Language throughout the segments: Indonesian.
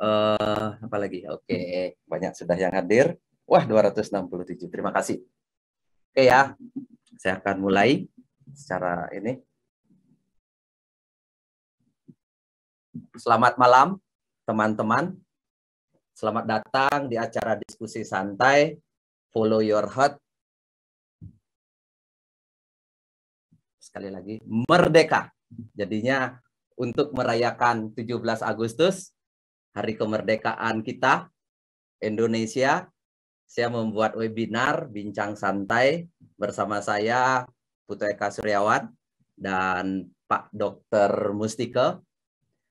uh, apa lagi? Oke, okay. Hmm, banyak sudah yang hadir. Wah, 267. Terima kasih. Oke okay, ya. Saya akan mulai secara ini. Selamat malam teman-teman. Selamat datang di acara diskusi santai Follow Your Heart. Sekali lagi, merdeka. Jadinya untuk merayakan 17 Agustus Hari Kemerdekaan kita Indonesia. Saya membuat webinar bincang santai bersama saya Putu Eka Suryawan dan Pak Dr. Mustika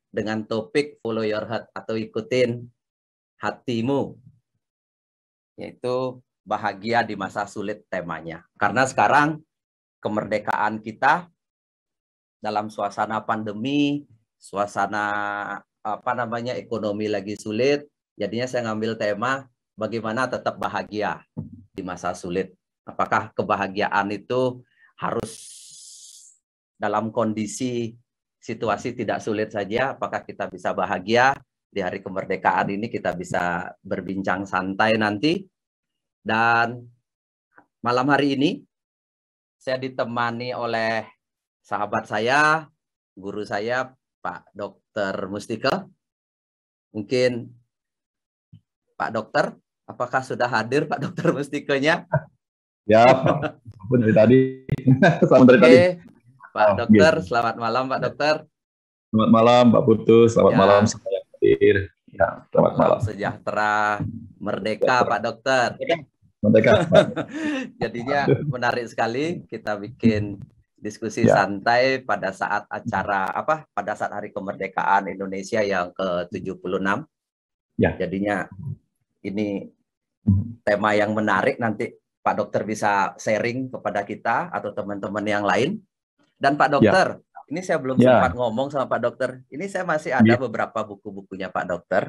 dengan topik follow your heart atau ikutin hatimu yaitu bahagia di masa sulit temanya. Karena sekarang kemerdekaan kita dalam suasana pandemi, suasana apa namanya ekonomi lagi sulit, jadinya saya ngambil tema bagaimana tetap bahagia di masa sulit. Apakah kebahagiaan itu harus dalam kondisi situasi tidak sulit saja, apakah kita bisa bahagia di hari kemerdekaan ini kita bisa berbincang santai nanti. Dan malam hari ini saya ditemani oleh sahabat saya, guru saya Pak dokter Mustika. Mungkin Pak Dokter, apakah sudah hadir Pak Dokter Mustikanya? Ya, pun dari tadi. Selamat dari tadi. Pak oh, gitu. Dokter, gitu. selamat malam Pak Dokter. Selamat malam Pak Putu, selamat ya. malam semuanya Ya, selamat malam. Sejahtera, merdeka ya. Pak Dokter. Merdeka. Jadinya menarik sekali kita bikin diskusi yeah. santai pada saat acara apa pada saat hari kemerdekaan Indonesia yang ke-76. Ya. Jadinya ini hmm. tema yang menarik nanti Pak Dokter bisa sharing kepada kita atau teman-teman yang lain. Dan Pak ya. Dokter, yeah. ini saya belum yeah. sempat ngomong sama Pak Dokter. Ini saya masih ada yeah. beberapa buku-bukunya Pak Dokter.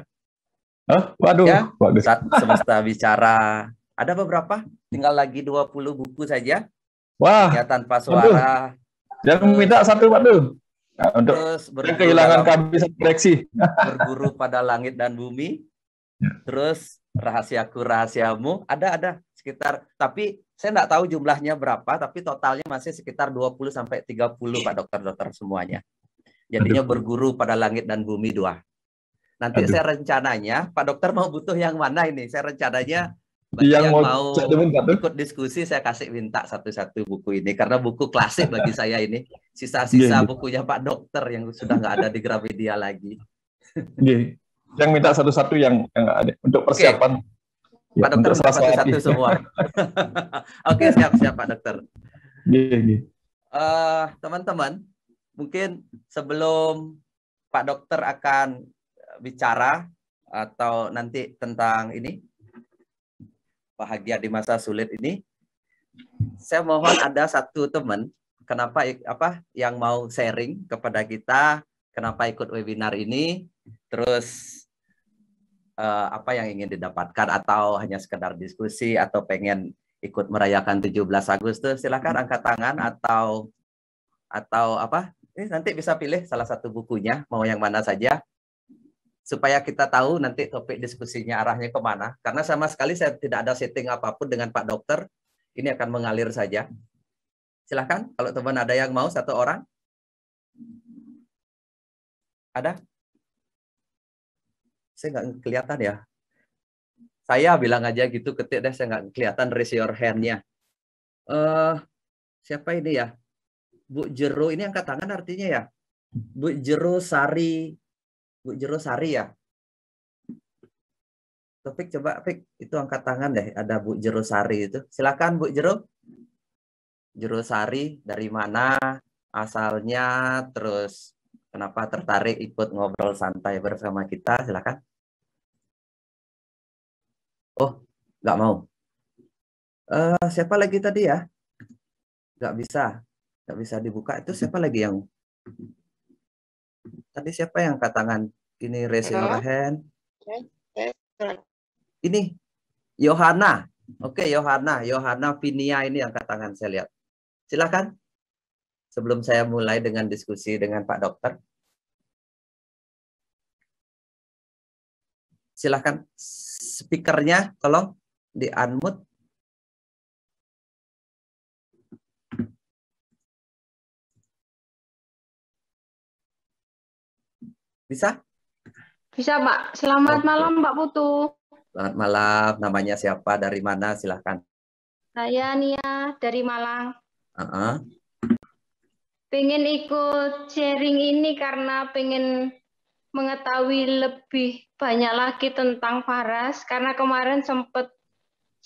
Huh? Waduh, ya, waduh. Saat semesta bicara ada beberapa, tinggal lagi 20 buku saja. Wah. Ya tanpa suara. Aduh. Dan meminta satu padu. Nah, untuk terus kehilangan kami seleksi. Berguru pada langit dan bumi. Ya. Terus rahasiaku rahasiamu ada ada sekitar tapi saya tidak tahu jumlahnya berapa tapi totalnya masih sekitar 20 sampai 30 Pak dokter-dokter semuanya. Jadinya Aduh. berguru pada langit dan bumi dua. Nanti Aduh. saya rencananya Pak dokter mau butuh yang mana ini? Saya rencananya hmm. Bagi yang, yang mau ikut diskusi saya kasih minta satu-satu buku ini karena buku klasik bagi saya ini iya, sisa-sisa yeah, bukunya Pak Dokter yang sudah nggak ada di Gramedia lagi. yeah. Yang minta satu-satu yang nggak ada untuk persiapan. Okay. Ya, Pak ya, Dokter minta satu-satu semua. Oke okay, siap-siap Pak Dokter. Yeah, yeah. Uh, teman-teman mungkin sebelum Pak Dokter akan bicara atau nanti tentang ini bahagia di masa sulit ini. Saya mohon ada satu teman kenapa apa yang mau sharing kepada kita kenapa ikut webinar ini terus uh, apa yang ingin didapatkan atau hanya sekedar diskusi atau pengen ikut merayakan 17 Agustus Silakan angkat tangan atau atau apa ini eh, nanti bisa pilih salah satu bukunya mau yang mana saja supaya kita tahu nanti topik diskusinya arahnya kemana. Karena sama sekali saya tidak ada setting apapun dengan Pak Dokter. Ini akan mengalir saja. Silahkan, kalau teman ada yang mau, satu orang. Ada? Saya nggak kelihatan ya. Saya bilang aja gitu, ketik deh, saya nggak kelihatan raise your hand-nya. Uh, siapa ini ya? Bu Jero, ini angkat tangan artinya ya? Bu Jero Sari Bu Jero ya? Topik coba Fik, itu angkat tangan deh ada Bu Jero itu. Silakan Bu Jero. Jero dari mana asalnya terus kenapa tertarik ikut ngobrol santai bersama kita? Silakan. Oh, nggak mau. Uh, siapa lagi tadi ya? Nggak bisa, nggak bisa dibuka. Itu siapa lagi yang Tadi siapa yang angkat tangan? Ini raise your hand. Ini Yohana. Oke, Yohana. Yohana Vinia ini angkat tangan saya lihat. Silakan. Sebelum saya mulai dengan diskusi dengan Pak Dokter. Silakan speakernya tolong di unmute. Bisa? Bisa, Pak. Selamat okay. malam, Pak Putu. Selamat malam. Namanya siapa? Dari mana? Silahkan. Saya Nia dari Malang. Uh -uh. Pengen ikut sharing ini karena pengen mengetahui lebih banyak lagi tentang Faras karena kemarin sempat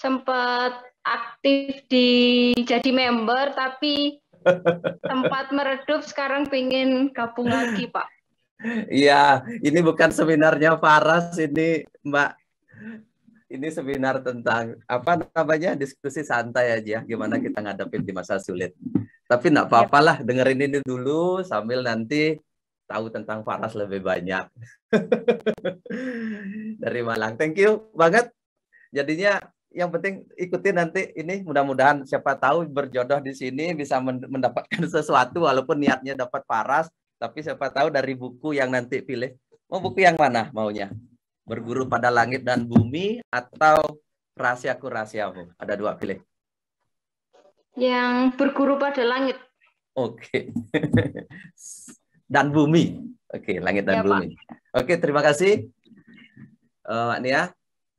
sempat aktif di jadi member tapi tempat meredup sekarang pengen gabung lagi Pak. Iya, ini bukan seminarnya Faras, ini Mbak. Ini seminar tentang apa namanya diskusi santai aja, gimana kita ngadepin di masa sulit. Tapi nggak apa-apa lah, dengerin ini dulu sambil nanti tahu tentang Faras lebih banyak. Dari Malang, thank you banget. Jadinya yang penting ikutin nanti ini mudah-mudahan siapa tahu berjodoh di sini bisa mendapatkan sesuatu walaupun niatnya dapat Faras tapi siapa tahu dari buku yang nanti pilih, mau buku hmm. yang mana maunya? Berguru pada langit dan bumi atau rahasiaku rahasiamu? Ada dua pilih. Yang berguru pada langit. Oke. dan bumi. Oke, langit dan ya, bumi. Oke, terima kasih. Uh, eh, Nia. Ya.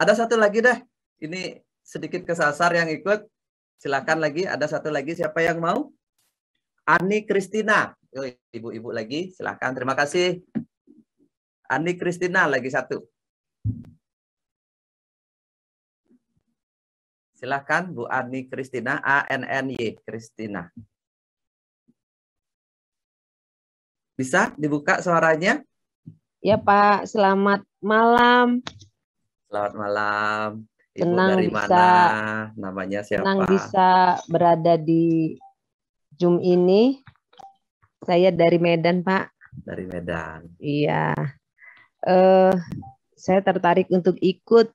Ada satu lagi deh. Ini sedikit kesasar yang ikut. Silakan lagi. Ada satu lagi. Siapa yang mau? Ani Kristina ibu-ibu lagi, silahkan. Terima kasih. Ani Kristina lagi satu. Silahkan Bu Ani Kristina, A N N Y Kristina. Bisa dibuka suaranya? Ya Pak, selamat malam. Selamat malam. Ibu Senang dari bisa, mana? Namanya siapa? Senang bisa berada di Zoom ini. Saya dari Medan, Pak. Dari Medan. Iya. Uh, saya tertarik untuk ikut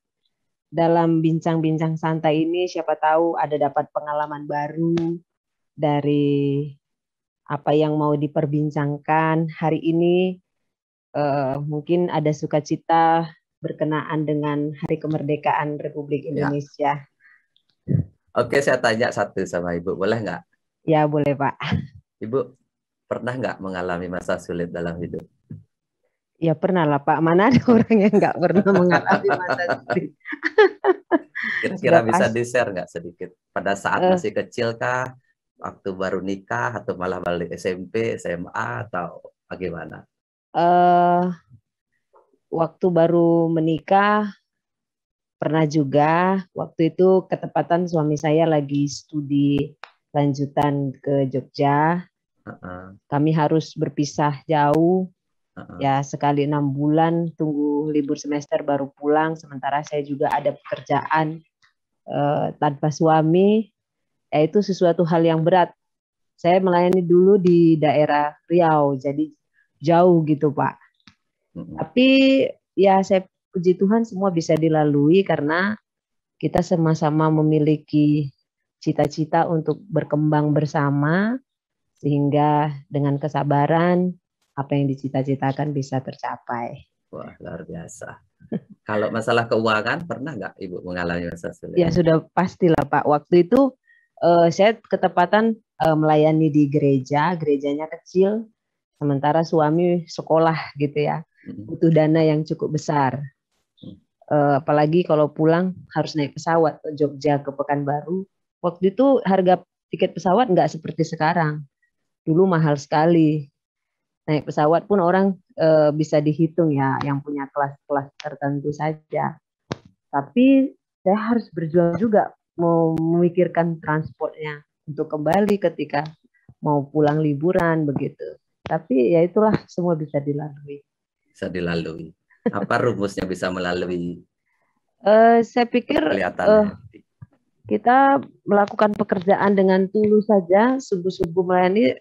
dalam bincang-bincang santai ini. Siapa tahu ada dapat pengalaman baru dari apa yang mau diperbincangkan hari ini. Uh, mungkin ada sukacita berkenaan dengan Hari Kemerdekaan Republik ya. Indonesia. Ya. Oke, saya tanya satu sama Ibu, boleh nggak? Ya, boleh Pak. Ibu, pernah nggak mengalami masa sulit dalam hidup? Ya pernah lah Pak. Mana ada orang yang nggak pernah mengalami masa sulit? Kira-kira bisa di share nggak sedikit? Pada saat eh. masih kecil kah? Waktu baru nikah atau malah balik SMP, SMA atau bagaimana? Uh, waktu baru menikah pernah juga. Waktu itu ketepatan suami saya lagi studi lanjutan ke Jogja kami harus berpisah jauh uh-uh. ya sekali enam bulan tunggu libur semester baru pulang sementara saya juga ada pekerjaan uh, tanpa suami ya itu sesuatu hal yang berat saya melayani dulu di daerah Riau jadi jauh gitu pak uh-uh. tapi ya saya puji Tuhan semua bisa dilalui karena kita sama-sama memiliki cita-cita untuk berkembang bersama sehingga dengan kesabaran apa yang dicita-citakan bisa tercapai. Wah luar biasa. Kalau masalah keuangan pernah nggak ibu mengalami masalah sulit? Ya sudah pastilah pak. Waktu itu uh, saya ketepatan uh, melayani di gereja, gerejanya kecil, sementara suami sekolah gitu ya, butuh dana yang cukup besar. Uh, apalagi kalau pulang harus naik pesawat ke Jogja ke Pekanbaru. Waktu itu harga tiket pesawat nggak seperti sekarang dulu mahal sekali. Naik pesawat pun orang e, bisa dihitung ya, yang punya kelas-kelas tertentu saja. Tapi saya harus berjuang juga memikirkan transportnya untuk kembali ketika mau pulang liburan begitu. Tapi ya itulah semua bisa dilalui. Bisa dilalui. Apa rumusnya bisa melalui? e, saya pikir eh, kita melakukan pekerjaan dengan tulus saja, subuh-subuh melayani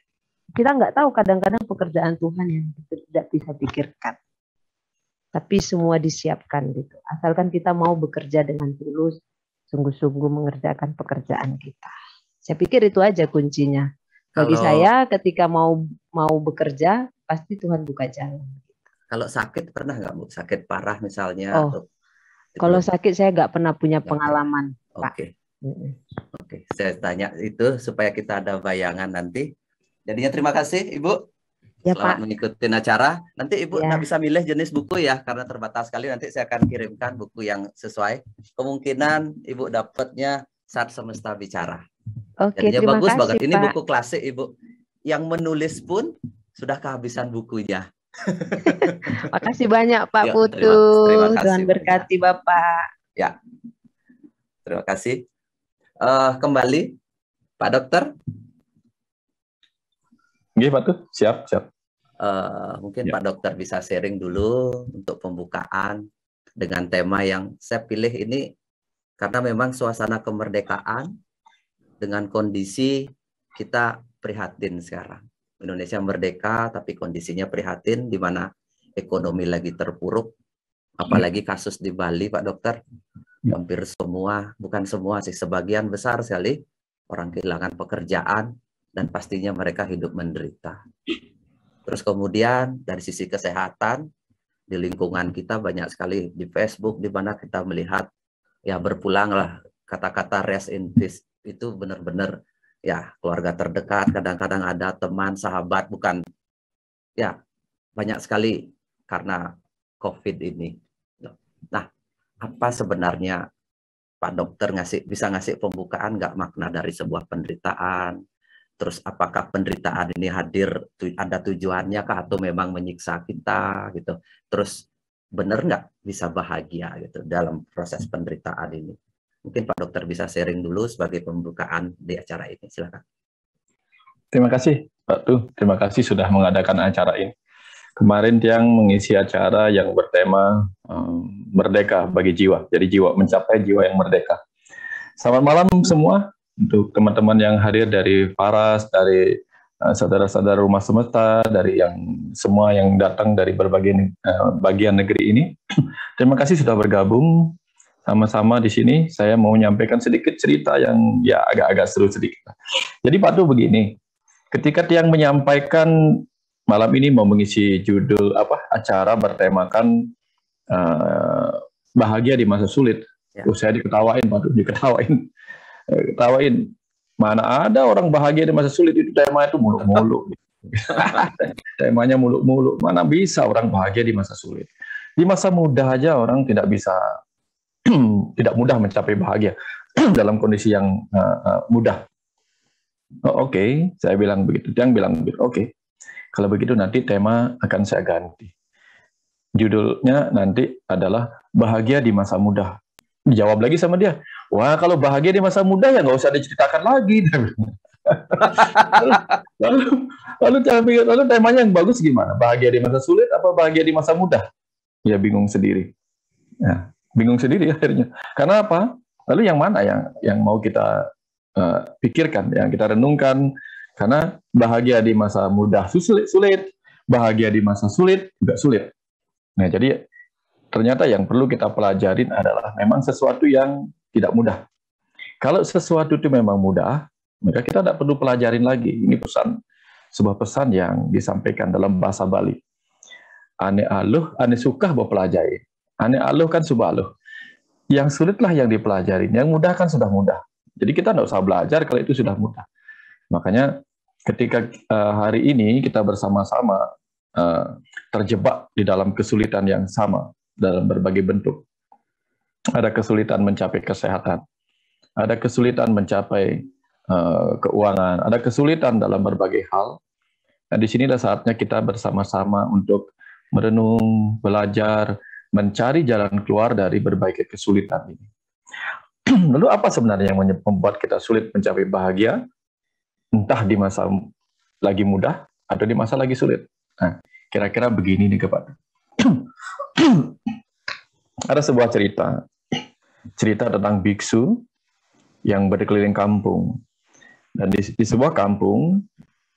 kita nggak tahu kadang-kadang pekerjaan Tuhan yang tidak bisa pikirkan. Tapi semua disiapkan gitu. Asalkan kita mau bekerja dengan tulus, sungguh-sungguh mengerjakan pekerjaan kita. Saya pikir itu aja kuncinya. Bagi kalau, saya ketika mau mau bekerja pasti Tuhan buka jalan. Kalau sakit pernah nggak bu? Sakit parah misalnya? Oh, atau, kalau sakit saya nggak pernah punya pengalaman. Oke. Okay. Oke, okay. saya tanya itu supaya kita ada bayangan nanti Jadinya terima kasih Ibu. Ya, Selamat Pak. mengikuti acara. Nanti Ibu ya. bisa milih jenis buku ya, karena terbatas sekali. Nanti saya akan kirimkan buku yang sesuai. Kemungkinan Ibu dapatnya saat semesta bicara. Oke, Jadinya terima bagus kasih, banget. Pak. Ini buku klasik Ibu. Yang menulis pun sudah kehabisan bukunya. Makasih banyak Pak ya, Putu. Terima, Tuhan berkati Bapak. Ya, terima kasih. Uh, kembali Pak Dokter. Gih, Pak tuh Siap, siap. Uh, mungkin ya. Pak Dokter bisa sharing dulu untuk pembukaan dengan tema yang saya pilih ini karena memang suasana kemerdekaan dengan kondisi kita prihatin sekarang. Indonesia merdeka tapi kondisinya prihatin di mana ekonomi lagi terpuruk apalagi ya. kasus di Bali Pak Dokter ya. hampir semua bukan semua sih sebagian besar sekali orang kehilangan pekerjaan dan pastinya mereka hidup menderita. Terus kemudian dari sisi kesehatan di lingkungan kita banyak sekali di Facebook di mana kita melihat ya berpulanglah kata-kata rest in peace itu benar-benar ya keluarga terdekat kadang-kadang ada teman sahabat bukan ya banyak sekali karena COVID ini. Nah, apa sebenarnya Pak Dokter ngasih bisa ngasih pembukaan nggak makna dari sebuah penderitaan, terus apakah penderitaan ini hadir ada tujuannya kah atau memang menyiksa kita gitu terus benar nggak bisa bahagia gitu dalam proses hmm. penderitaan ini mungkin Pak Dokter bisa sharing dulu sebagai pembukaan di acara ini silakan terima kasih Pak Tuh terima kasih sudah mengadakan acara ini kemarin yang mengisi acara yang bertema um, merdeka bagi jiwa jadi jiwa mencapai jiwa yang merdeka selamat malam semua untuk teman-teman yang hadir dari Faras, dari eh, saudara-saudara rumah semesta, dari yang semua yang datang dari berbagai uh, bagian negeri ini. Terima kasih sudah bergabung sama-sama di sini. Saya mau menyampaikan sedikit cerita yang ya agak-agak seru sedikit. Jadi Pak tuh begini, ketika yang menyampaikan malam ini mau mengisi judul apa acara bertemakan uh, bahagia di masa sulit. Ya. Terus oh, saya diketawain, Pak diketawain ketawain mana ada orang bahagia di masa sulit itu tema itu muluk-muluk temanya muluk-muluk mana bisa orang bahagia di masa sulit di masa muda aja orang tidak bisa tidak mudah mencapai bahagia dalam kondisi yang uh, uh, mudah oh, oke okay. saya bilang begitu yang bilang oke okay. kalau begitu nanti tema akan saya ganti judulnya nanti adalah bahagia di masa mudah dijawab lagi sama dia Wah, kalau bahagia di masa muda ya nggak usah diceritakan lagi. lalu, lalu, lalu, lalu, lalu temanya yang bagus gimana? Bahagia di masa sulit apa bahagia di masa muda? Ya bingung sendiri. Ya, bingung sendiri akhirnya. Karena apa? Lalu yang mana yang yang mau kita uh, pikirkan, yang kita renungkan? Karena bahagia di masa muda sulit, sulit, bahagia di masa sulit juga sulit. Nah, jadi ternyata yang perlu kita pelajarin adalah memang sesuatu yang tidak mudah. Kalau sesuatu itu memang mudah, maka kita tidak perlu pelajarin lagi. Ini pesan, sebuah pesan yang disampaikan dalam bahasa Bali. Ane aluh, ane sukah pelajari. Ane aluh kan subaluh. Yang sulitlah yang dipelajarin. yang mudah kan sudah mudah. Jadi kita tidak usah belajar kalau itu sudah mudah. Makanya ketika eh, hari ini kita bersama-sama eh, terjebak di dalam kesulitan yang sama dalam berbagai bentuk ada kesulitan mencapai kesehatan, ada kesulitan mencapai uh, keuangan, ada kesulitan dalam berbagai hal. Nah, di sinilah saatnya kita bersama-sama untuk merenung, belajar, mencari jalan keluar dari berbagai kesulitan ini. Lalu apa sebenarnya yang membuat kita sulit mencapai bahagia? Entah di masa lagi mudah atau di masa lagi sulit. Nah, kira-kira begini nih kepada. Ada sebuah cerita cerita tentang biksu yang berkeliling kampung. Dan di, di sebuah kampung,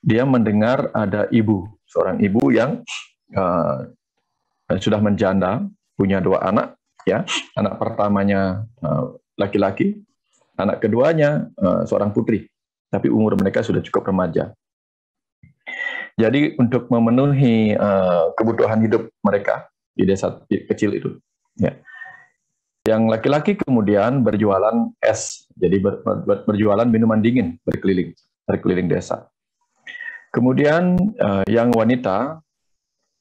dia mendengar ada ibu, seorang ibu yang uh, sudah menjanda, punya dua anak, ya, anak pertamanya eh, laki-laki, uh, anak keduanya uh, seorang putri, tapi umur mereka sudah cukup remaja. Jadi untuk memenuhi uh, kebutuhan hidup mereka di desa kecil itu, ya, yang laki-laki kemudian berjualan es, jadi ber, ber, berjualan minuman dingin berkeliling, berkeliling desa. Kemudian uh, yang wanita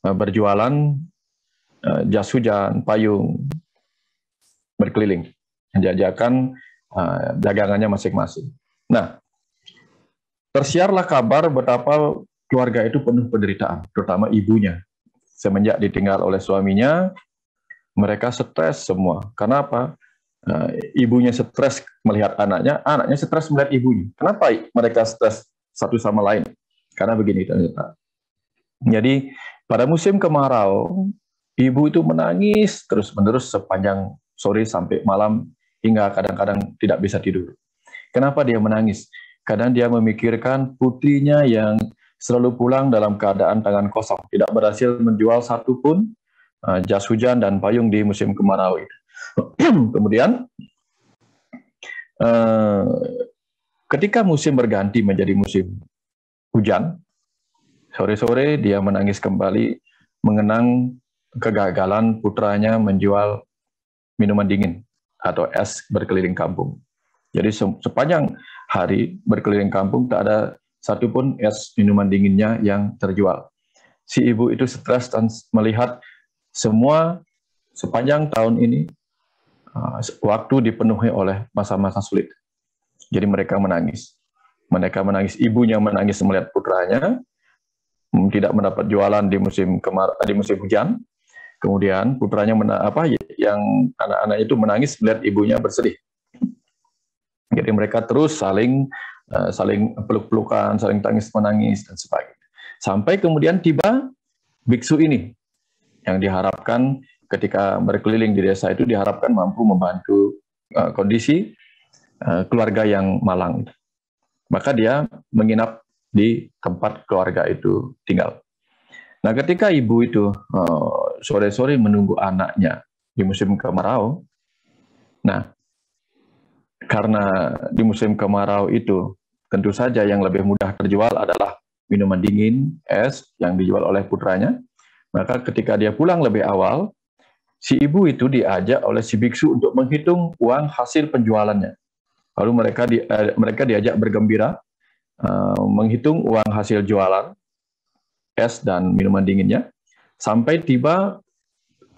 uh, berjualan uh, jas hujan, payung, berkeliling, menjajakan uh, dagangannya masing-masing. Nah, tersiarlah kabar betapa keluarga itu penuh penderitaan, terutama ibunya. Semenjak ditinggal oleh suaminya, mereka stres semua. Karena apa? Eh, ibunya stres melihat anaknya, anaknya stres melihat ibunya. Kenapa mereka stres satu sama lain? Karena begini ternyata. Jadi pada musim kemarau, ibu itu menangis terus-menerus sepanjang sore sampai malam hingga kadang-kadang tidak bisa tidur. Kenapa dia menangis? Kadang dia memikirkan putrinya yang selalu pulang dalam keadaan tangan kosong, tidak berhasil menjual satu pun Eh, jas hujan dan payung di musim kemarau. Kemudian eh, ketika musim berganti menjadi musim hujan, sore-sore dia menangis kembali mengenang kegagalan putranya menjual minuman dingin atau es berkeliling kampung. Jadi sepanjang hari berkeliling kampung tak ada satupun es minuman dinginnya yang terjual. Si ibu itu stres dan melihat semua sepanjang tahun ini ah, waktu dipenuhi oleh masa-masa sulit. Jadi mereka menangis. Mereka menangis, ibunya menangis melihat putranya hmm, tidak mendapat jualan di musim kemar di musim hujan. Kemudian putranya mena apa yang anak-anak itu menangis melihat ibunya bersedih. Jadi mereka terus saling eh, saling peluk-pelukan, saling tangis menangis dan sebagainya. Sampai kemudian tiba biksu ini yang diharapkan ketika berkeliling di desa itu diharapkan mampu membantu uh, kondisi uh, keluarga yang malang. Maka dia menginap di tempat keluarga itu tinggal. Nah, ketika ibu itu eh, sore-sore uh, menunggu anaknya di musim kemarau, nah karena di musim kemarau itu tentu saja yang lebih mudah terjual adalah minuman dingin, es yang dijual oleh putranya. Maka ketika dia pulang lebih awal, si ibu itu diajak oleh si biksu untuk menghitung uang hasil penjualannya. Lalu mereka di, eh, mereka diajak bergembira uh, menghitung uang hasil jualan es dan minuman dinginnya sampai tiba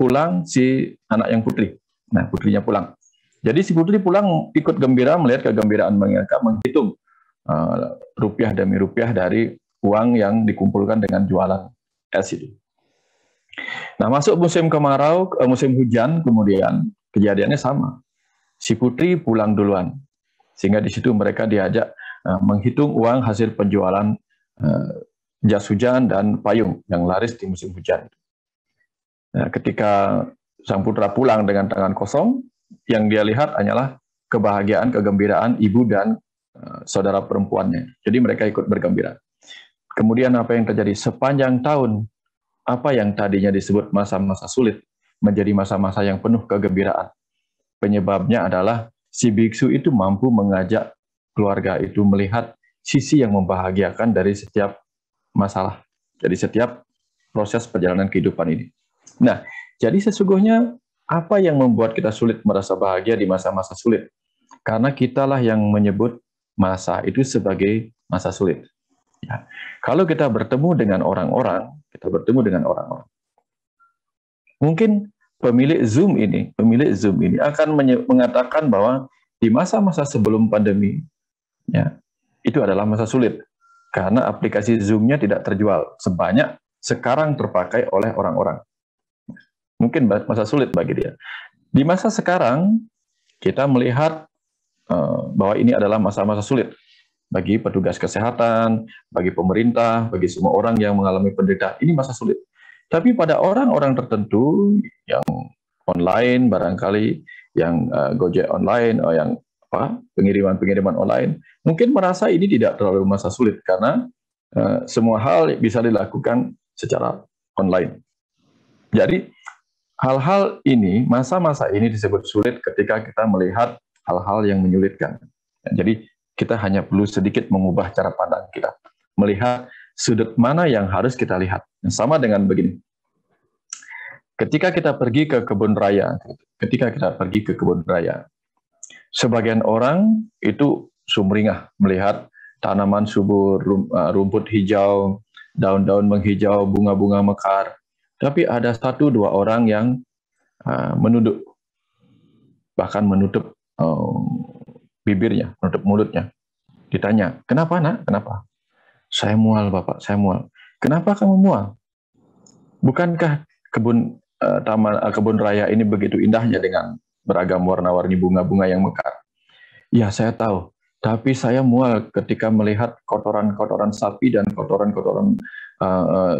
pulang si anak yang putri. Nah, putrinya pulang. Jadi si putri pulang ikut gembira melihat kegembiraan mereka menghitung uh, rupiah demi rupiah dari uang yang dikumpulkan dengan jualan es itu. Nah, masuk musim kemarau, eh, musim hujan kemudian kejadiannya sama. Si putri pulang duluan. Sehingga di situ mereka diajak eh, menghitung uang hasil penjualan eh, jas hujan dan payung yang laris di musim hujan. Nah, ketika sang putra pulang dengan tangan kosong, yang dia lihat hanyalah kebahagiaan, kegembiraan ibu dan saudara perempuannya. Jadi mereka ikut bergembira. Kemudian apa yang terjadi? Sepanjang tahun apa yang tadinya disebut masa-masa sulit menjadi masa-masa yang penuh kegembiraan. Penyebabnya adalah si biksu itu mampu mengajak keluarga itu melihat sisi yang membahagiakan dari setiap masalah, dari setiap proses perjalanan kehidupan ini. Nah, jadi sesungguhnya apa yang membuat kita sulit merasa bahagia di masa-masa sulit? Karena kitalah yang menyebut masa itu sebagai masa sulit. Ya. Kalau kita bertemu dengan orang-orang, kita bertemu dengan orang-orang. Mungkin pemilik Zoom ini, pemilik Zoom ini akan mengatakan bahwa di masa-masa sebelum pandemi, ya, itu adalah masa sulit karena aplikasi Zoom-nya tidak terjual sebanyak sekarang terpakai oleh orang-orang. Mungkin masa sulit bagi dia. Di masa sekarang kita melihat eh, bahwa ini adalah masa-masa sulit bagi petugas kesehatan, bagi pemerintah, bagi semua orang yang mengalami penderitaan. Ini masa sulit. Tapi pada orang-orang tertentu yang online barangkali, yang uh, Gojek online, uh, yang pengiriman-pengiriman online, mungkin merasa ini tidak terlalu masa sulit karena uh, semua hal bisa dilakukan secara online. Jadi hal-hal ini, masa-masa ini disebut sulit ketika kita melihat hal-hal yang menyulitkan. Jadi kita hanya perlu sedikit mengubah cara pandang kita. Melihat sudut mana yang harus kita lihat. Sama dengan begini. Ketika kita pergi ke kebun raya, ketika kita pergi ke kebun raya, sebagian orang itu sumringah melihat tanaman subur, eh, rumput hijau, daun-daun menghijau, bunga-bunga mekar. Tapi ada satu dua orang yang eh, menunduk, bahkan menutup eh, bibirnya, menutup mulutnya. Ditanya, kenapa nak? Kenapa? Saya mual bapak, saya mual. Kenapa kamu mual? Bukankah kebun uh, taman uh, kebun raya ini begitu indahnya dengan beragam warna-warni bunga-bunga yang mekar? Ya saya tahu, tapi saya mual ketika melihat kotoran-kotoran sapi dan kotoran-kotoran uh,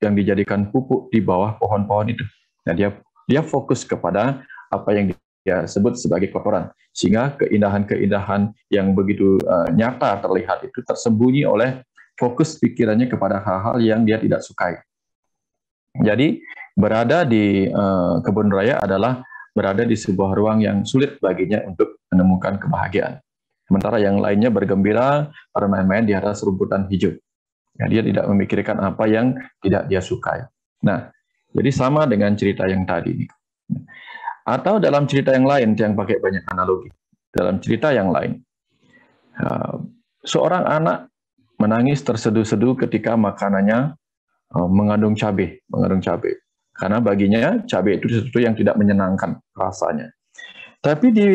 yang dijadikan pupuk di bawah pohon-pohon itu. Nah, dia dia fokus kepada apa yang ya sebut sebagai kotoran sehingga keindahan-keindahan yang begitu uh, nyata terlihat itu tersembunyi oleh fokus pikirannya kepada hal-hal yang dia tidak sukai. Jadi berada di uh, kebun raya adalah berada di sebuah ruang yang sulit baginya untuk menemukan kebahagiaan. Sementara yang lainnya bergembira bermain-main di atas rumputan hijau. Ya, dia tidak memikirkan apa yang tidak dia sukai. Nah, jadi sama dengan cerita yang tadi. Atau dalam cerita yang lain, yang pakai banyak analogi. Dalam cerita yang lain, seorang anak menangis terseduh-seduh ketika makanannya e, mengandung cabai, mengandung cabai. Karena baginya cabai itu sesuatu yang tidak menyenangkan rasanya. Tapi di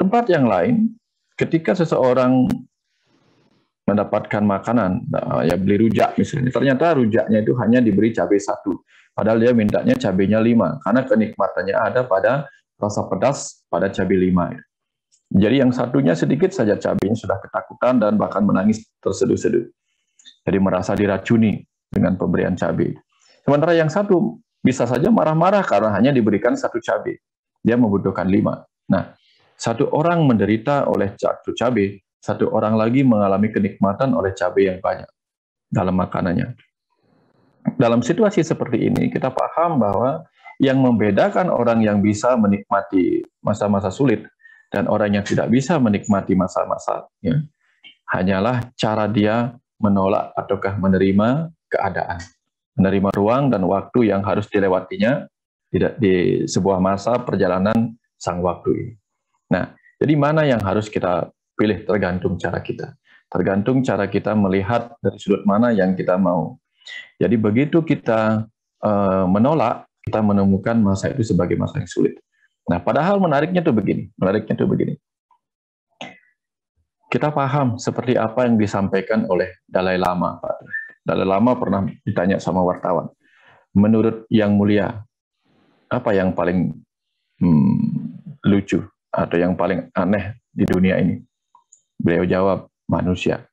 tempat yang lain, ketika seseorang mendapatkan makanan, e, ya beli rujak misalnya, ternyata rujaknya itu hanya diberi cabai satu. Padahal dia mintanya cabenya 5, karena kenikmatannya ada pada rasa pedas pada cabai 5. Jadi yang satunya sedikit saja cabenya sudah ketakutan dan bahkan menangis terseduh-seduh. Jadi merasa diracuni dengan pemberian cabai. Sementara yang satu bisa saja marah-marah karena hanya diberikan satu cabai. Dia membutuhkan lima. Nah, satu orang menderita oleh satu cabai, satu orang lagi mengalami kenikmatan oleh cabai yang banyak dalam makanannya dalam situasi seperti ini kita paham bahwa yang membedakan orang yang bisa menikmati masa-masa sulit dan orang yang tidak bisa menikmati masa-masa ya, hanyalah cara dia menolak ataukah menerima keadaan, menerima ruang dan waktu yang harus dilewatinya tidak di sebuah masa perjalanan sang waktu ini. Nah, jadi mana yang harus kita pilih tergantung cara kita, tergantung cara kita melihat dari sudut mana yang kita mau jadi begitu kita uh, menolak, kita menemukan masa itu sebagai masa yang sulit. Nah, padahal menariknya tuh begini, menariknya tuh begini. Kita paham seperti apa yang disampaikan oleh Dalai Lama, Pak. Dalai Lama pernah ditanya sama wartawan, menurut yang mulia, apa yang paling hmm, lucu atau yang paling aneh di dunia ini? Beliau jawab, manusia.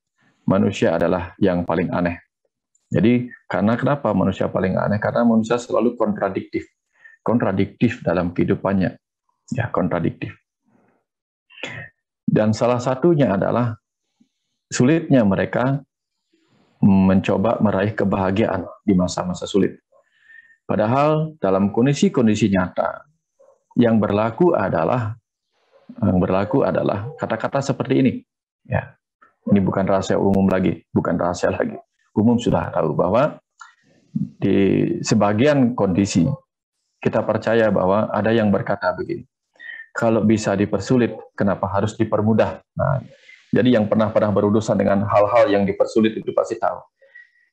Manusia adalah yang paling aneh. Jadi karena kenapa manusia paling aneh? Karena manusia selalu kontradiktif, kontradiktif dalam kehidupannya, ya kontradiktif. Dan salah satunya adalah sulitnya mereka mencoba meraih kebahagiaan di masa-masa sulit. Padahal dalam kondisi-kondisi nyata yang berlaku adalah yang berlaku adalah kata-kata seperti ini. Ya. Ini bukan rahasia umum lagi, bukan rahasia lagi umum sudah tahu bahwa di sebagian kondisi kita percaya bahwa ada yang berkata begini, kalau bisa dipersulit, kenapa harus dipermudah? Nah, jadi yang pernah pernah berurusan dengan hal-hal yang dipersulit itu pasti tahu.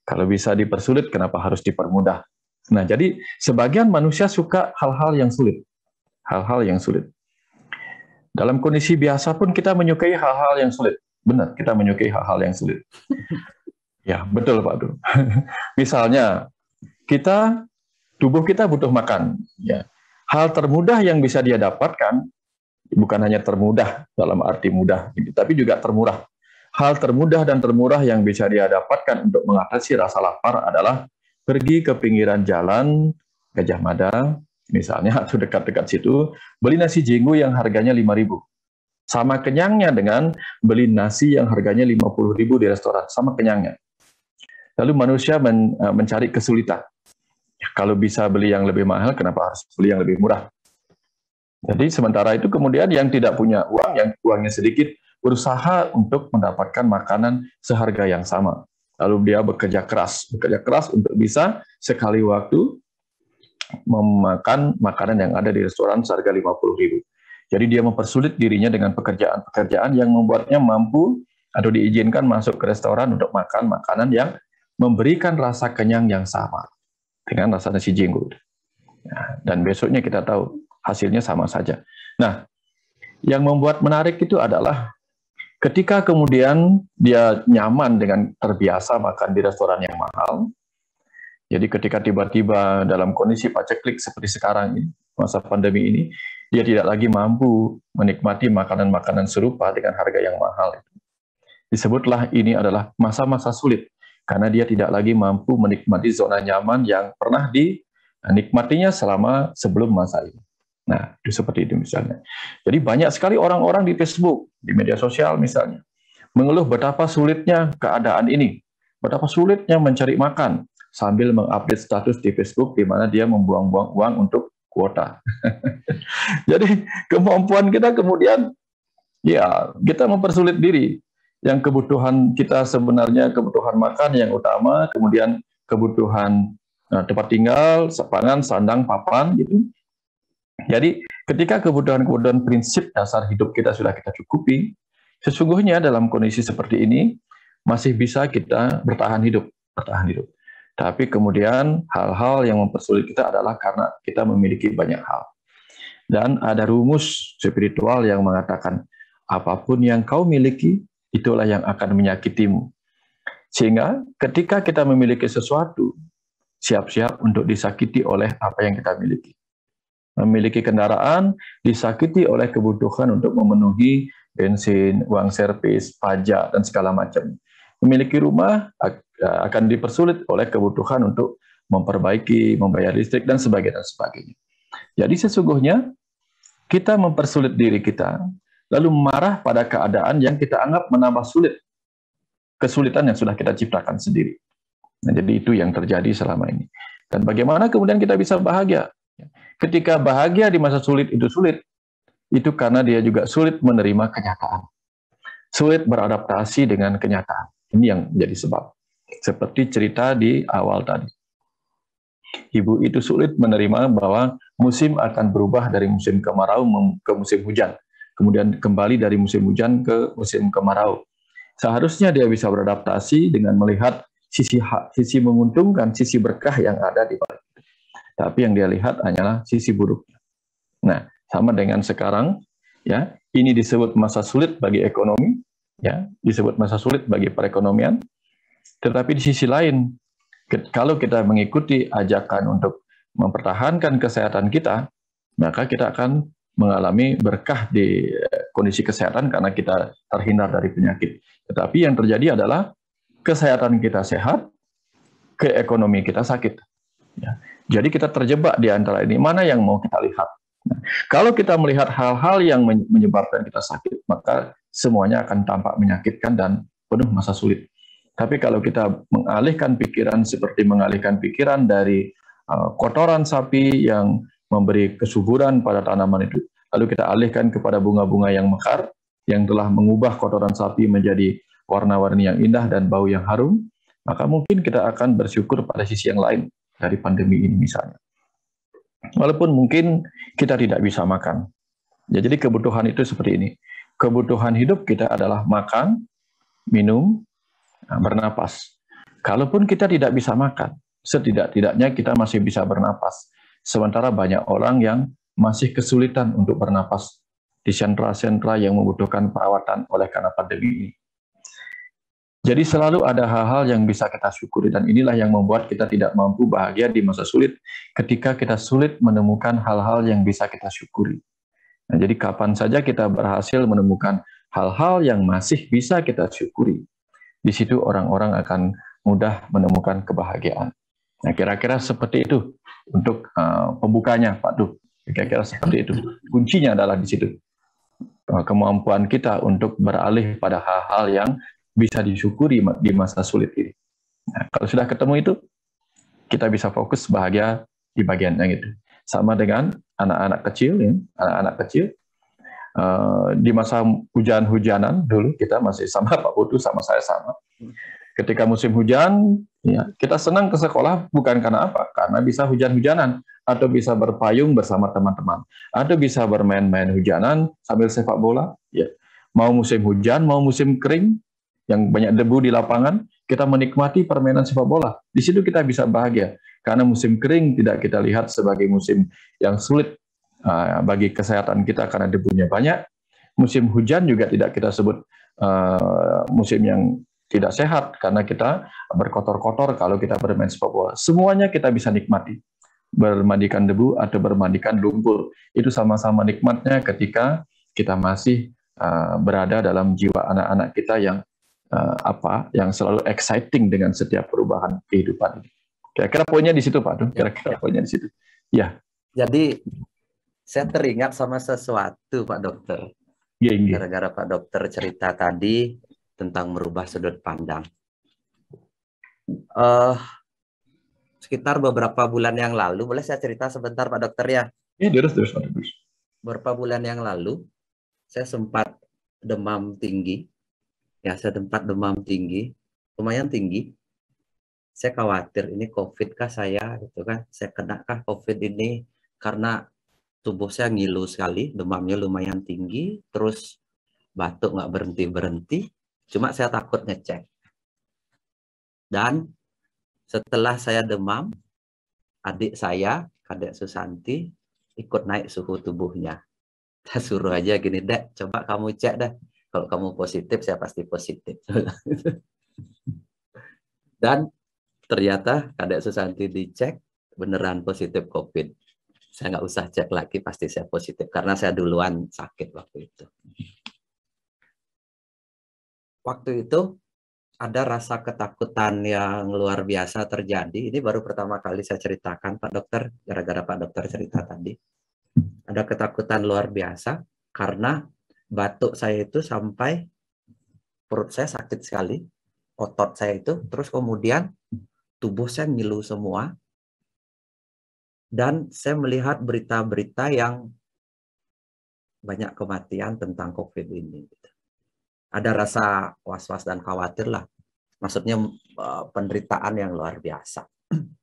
Kalau bisa dipersulit, kenapa harus dipermudah? Nah, jadi sebagian manusia suka hal-hal yang sulit. Hal-hal yang sulit. Dalam kondisi biasa pun kita menyukai hal-hal yang sulit. Benar, kita menyukai hal-hal yang sulit. Ya, betul Pak Du. Misalnya, kita tubuh kita butuh makan. Ya. Hal termudah yang bisa dia dapatkan, bukan hanya termudah dalam arti mudah, tapi juga termurah. Hal termudah dan termurah yang bisa dia dapatkan untuk mengatasi rasa lapar adalah pergi ke pinggiran jalan Gajah Mada, misalnya, atau dekat-dekat situ, beli nasi jenggu yang harganya lima ribu, Sama kenyangnya dengan beli nasi yang harganya lima puluh ribu di restoran, sama kenyangnya. Lalu manusia men, eh, mencari kesulitan. Ya, kalau bisa beli yang lebih mahal, kenapa harus beli yang lebih murah? Jadi sementara itu kemudian yang tidak punya uang, yang uangnya sedikit, berusaha untuk mendapatkan makanan seharga yang sama. Lalu dia bekerja keras, bekerja keras untuk bisa sekali waktu memakan makanan yang ada di restoran seharga 50 ribu. Jadi dia mempersulit dirinya dengan pekerjaan-pekerjaan yang membuatnya mampu atau diizinkan masuk ke restoran untuk makan makanan yang memberikan rasa kenyang yang sama dengan rasa nasi jinggo. Ya, dan besoknya kita tahu hasilnya sama saja. Nah, yang membuat menarik itu adalah ketika kemudian dia nyaman dengan terbiasa makan di restoran yang mahal. Jadi ketika tiba-tiba dalam kondisi paceklik seperti sekarang ini, masa pandemi ini, dia tidak lagi mampu menikmati makanan-makanan serupa dengan harga yang mahal. Disebutlah ini adalah masa-masa sulit karena dia tidak lagi mampu menikmati zona nyaman yang pernah dinikmatinya selama sebelum masa ini. Nah, itu seperti itu misalnya. Jadi banyak sekali orang-orang di Facebook, di media sosial misalnya, mengeluh betapa sulitnya keadaan ini, betapa sulitnya mencari makan sambil mengupdate status di Facebook di mana dia membuang-buang uang untuk kuota. Jadi kemampuan kita kemudian ya kita mempersulit diri yang kebutuhan kita sebenarnya kebutuhan makan yang utama, kemudian kebutuhan nah, tempat tinggal, pangan, sandang, papan gitu. Jadi ketika kebutuhan-kebutuhan prinsip dasar hidup kita sudah kita cukupi, sesungguhnya dalam kondisi seperti ini masih bisa kita bertahan hidup, bertahan hidup. Tapi kemudian hal-hal yang mempersulit kita adalah karena kita memiliki banyak hal. Dan ada rumus spiritual yang mengatakan apapun yang kau miliki itulah yang akan menyakitimu. Sehingga ketika kita memiliki sesuatu, siap-siap untuk disakiti oleh apa yang kita miliki. Memiliki kendaraan, disakiti oleh kebutuhan untuk memenuhi bensin, uang servis, pajak, dan segala macam. Memiliki rumah eh, akan dipersulit oleh kebutuhan untuk memperbaiki, membayar listrik, dan sebagainya. Jadi sesungguhnya kita mempersulit diri kita lalu marah pada keadaan yang kita anggap menambah sulit kesulitan yang sudah kita ciptakan sendiri. Nah, jadi itu yang terjadi selama ini. Dan bagaimana kemudian kita bisa bahagia? Ketika bahagia di masa sulit itu sulit, itu karena dia juga sulit menerima kenyataan. Sulit beradaptasi dengan kenyataan. Ini yang menjadi sebab. Seperti cerita di awal tadi. Ibu itu sulit menerima bahwa musim akan berubah dari musim kemarau ke musim hujan kemudian kembali dari musim hujan ke musim kemarau. Seharusnya dia bisa beradaptasi dengan melihat sisi sisi menguntungkan, sisi berkah yang ada di balik. Tapi yang dia lihat hanyalah sisi buruknya. Nah, sama dengan sekarang ya, ini disebut masa sulit bagi ekonomi, ya, disebut masa sulit bagi perekonomian. Tetapi di sisi lain, kalau kita mengikuti ajakan untuk mempertahankan kesehatan kita, maka kita akan mengalami berkah di eh, kondisi kesehatan karena kita terhindar dari penyakit. Tetapi yang terjadi adalah kesehatan kita sehat, ke ekonomi kita sakit. Ya. Jadi kita terjebak di antara ini. Mana yang mau kita lihat? Nah, kalau kita melihat hal-hal yang menyebabkan kita sakit, maka semuanya akan tampak menyakitkan dan penuh masa sulit. Tapi kalau kita mengalihkan pikiran seperti mengalihkan pikiran dari uh, kotoran sapi yang memberi kesuburan pada tanaman itu lalu kita alihkan kepada bunga-bunga yang mekar, yang telah mengubah kotoran sapi menjadi warna-warni yang indah dan bau yang harum, maka mungkin kita akan bersyukur pada sisi yang lain dari pandemi ini misalnya. Walaupun mungkin kita tidak bisa makan. Ya, jadi kebutuhan itu seperti ini. Kebutuhan hidup kita adalah makan, minum, nah, bernapas. Kalaupun kita tidak bisa makan, setidak-tidaknya kita masih bisa bernapas. Sementara banyak orang yang masih kesulitan untuk bernapas di sentra-sentra yang membutuhkan perawatan oleh karena pandemi ini. Jadi selalu ada hal-hal yang bisa kita syukuri dan inilah yang membuat kita tidak mampu bahagia di masa sulit ketika kita sulit menemukan hal-hal yang bisa kita syukuri. Nah, jadi kapan saja kita berhasil menemukan hal-hal yang masih bisa kita syukuri, di situ orang-orang akan mudah menemukan kebahagiaan. Nah, kira-kira seperti itu untuk uh, pembukanya, Pak Duh. Kira-kira seperti itu. Kuncinya adalah di situ. Eh, kemampuan kita untuk beralih pada hal-hal yang bisa disyukuri di masa sulit ini. Nah, kalau sudah ketemu itu, kita bisa fokus bahagia di bagian yang itu. Sama dengan anak-anak kecil, anak ya. anak-anak kecil Uh, di masa hujan-hujanan dulu kita masih sama Pak Putu sama saya sama Ketika musim hujan, ya, kita senang ke sekolah bukan karena apa? Karena bisa hujan-hujanan atau bisa berpayung bersama teman-teman, atau bisa bermain-main hujanan sambil sepak bola, ya. Mau musim hujan, mau musim kering yang banyak debu di lapangan, kita menikmati permainan sepak bola. Di situ kita bisa bahagia karena musim kering tidak kita lihat sebagai musim yang sulit ah, bagi kesehatan kita karena debunya banyak. Musim hujan juga tidak kita sebut uh, musim yang tidak sehat karena kita berkotor-kotor kalau kita bermain sepak bola. Semuanya kita bisa nikmati. Bermandikan debu atau bermandikan lumpur. Itu sama-sama nikmatnya ketika kita masih uh, berada dalam jiwa anak-anak kita yang uh, apa yang selalu exciting dengan setiap perubahan kehidupan Kira-kira poinnya di situ Pak ya. Kira-kira poinnya di situ. Ya. Jadi saya teringat sama sesuatu Pak Dokter. Iya, iya. Gara-gara Pak Dokter cerita tadi tentang merubah sudut pandang. Uh, sekitar beberapa bulan yang lalu, boleh saya cerita sebentar Pak Dokter ya? Iya terus terus Beberapa bulan yang lalu, saya sempat demam tinggi. Ya, saya sempat demam tinggi, lumayan tinggi. Saya khawatir ini COVID kah saya gitu kan? Saya kena kah COVID ini karena tubuh saya ngilu sekali, demamnya lumayan tinggi, terus batuk nggak berhenti berhenti, Cuma saya takut ngecek. Dan setelah saya demam, adik saya, kadek Susanti, ikut naik suhu tubuhnya. Saya suruh aja gini, Dek, coba kamu cek dah. Kalau kamu positif, saya pasti positif. Dan ternyata kadek Susanti dicek, beneran positif COVID. Saya nggak usah cek lagi, pasti saya positif. Karena saya duluan sakit waktu itu waktu itu ada rasa ketakutan yang luar biasa terjadi. Ini baru pertama kali saya ceritakan Pak Dokter, gara-gara Pak Dokter cerita tadi. Ada ketakutan luar biasa karena batuk saya itu sampai perut saya sakit sekali, otot saya itu, terus kemudian tubuh saya ngilu semua. Dan saya melihat berita-berita yang banyak kematian tentang COVID ini ada rasa was-was dan khawatir lah. Maksudnya eh, penderitaan yang luar biasa. Hmm.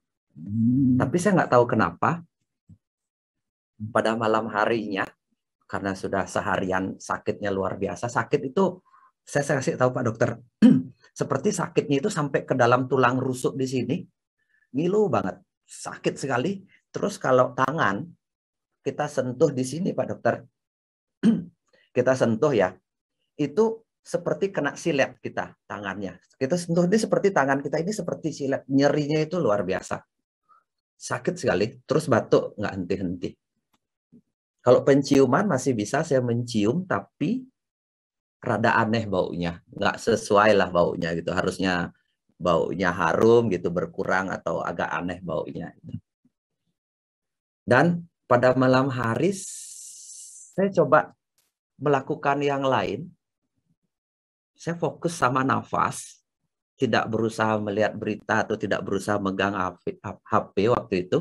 Tapi saya nggak tahu kenapa pada malam harinya karena sudah seharian sakitnya luar biasa. Sakit itu saya, saya kasih tahu Pak Dokter. Seperti sakitnya itu sampai ke dalam tulang rusuk di sini. Ngilu banget. Sakit sekali. Terus kalau tangan kita sentuh di sini Pak Dokter. kita sentuh ya. Itu seperti kena silet kita tangannya. Kita sentuh ini seperti tangan kita ini seperti silet. Nyerinya itu luar biasa. Sakit sekali, terus batuk nggak henti-henti. Kalau penciuman masih bisa saya mencium tapi rada aneh baunya. Nggak sesuai lah baunya gitu. Harusnya baunya harum gitu berkurang atau agak aneh baunya. Dan pada malam hari saya coba melakukan yang lain saya fokus sama nafas, tidak berusaha melihat berita atau tidak berusaha megang HP waktu itu.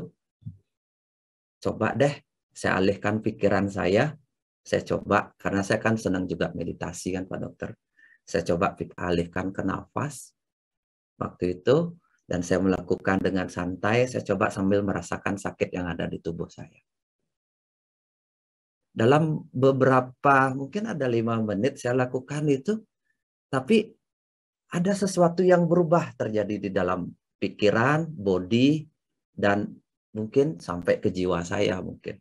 Coba deh, saya alihkan pikiran saya, saya coba karena saya kan senang juga meditasi kan Pak Dokter. Saya coba alihkan ke nafas waktu itu dan saya melakukan dengan santai, saya coba sambil merasakan sakit yang ada di tubuh saya dalam beberapa mungkin ada lima menit saya lakukan itu tapi ada sesuatu yang berubah terjadi di dalam pikiran, body, dan mungkin sampai ke jiwa saya mungkin.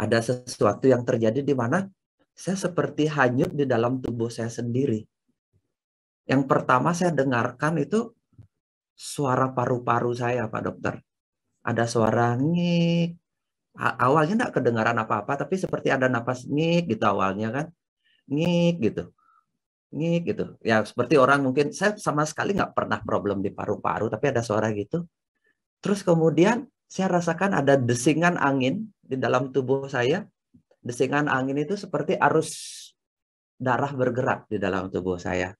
Ada sesuatu yang terjadi di mana saya seperti hanyut di dalam tubuh saya sendiri. Yang pertama saya dengarkan itu suara paru-paru saya, Pak Dokter. Ada suara ngik. Awalnya tidak kedengaran apa-apa, tapi seperti ada napas ngik gitu awalnya kan. Ngik gitu nih gitu ya seperti orang mungkin saya sama sekali nggak pernah problem di paru-paru tapi ada suara gitu terus kemudian saya rasakan ada desingan angin di dalam tubuh saya desingan angin itu seperti arus darah bergerak di dalam tubuh saya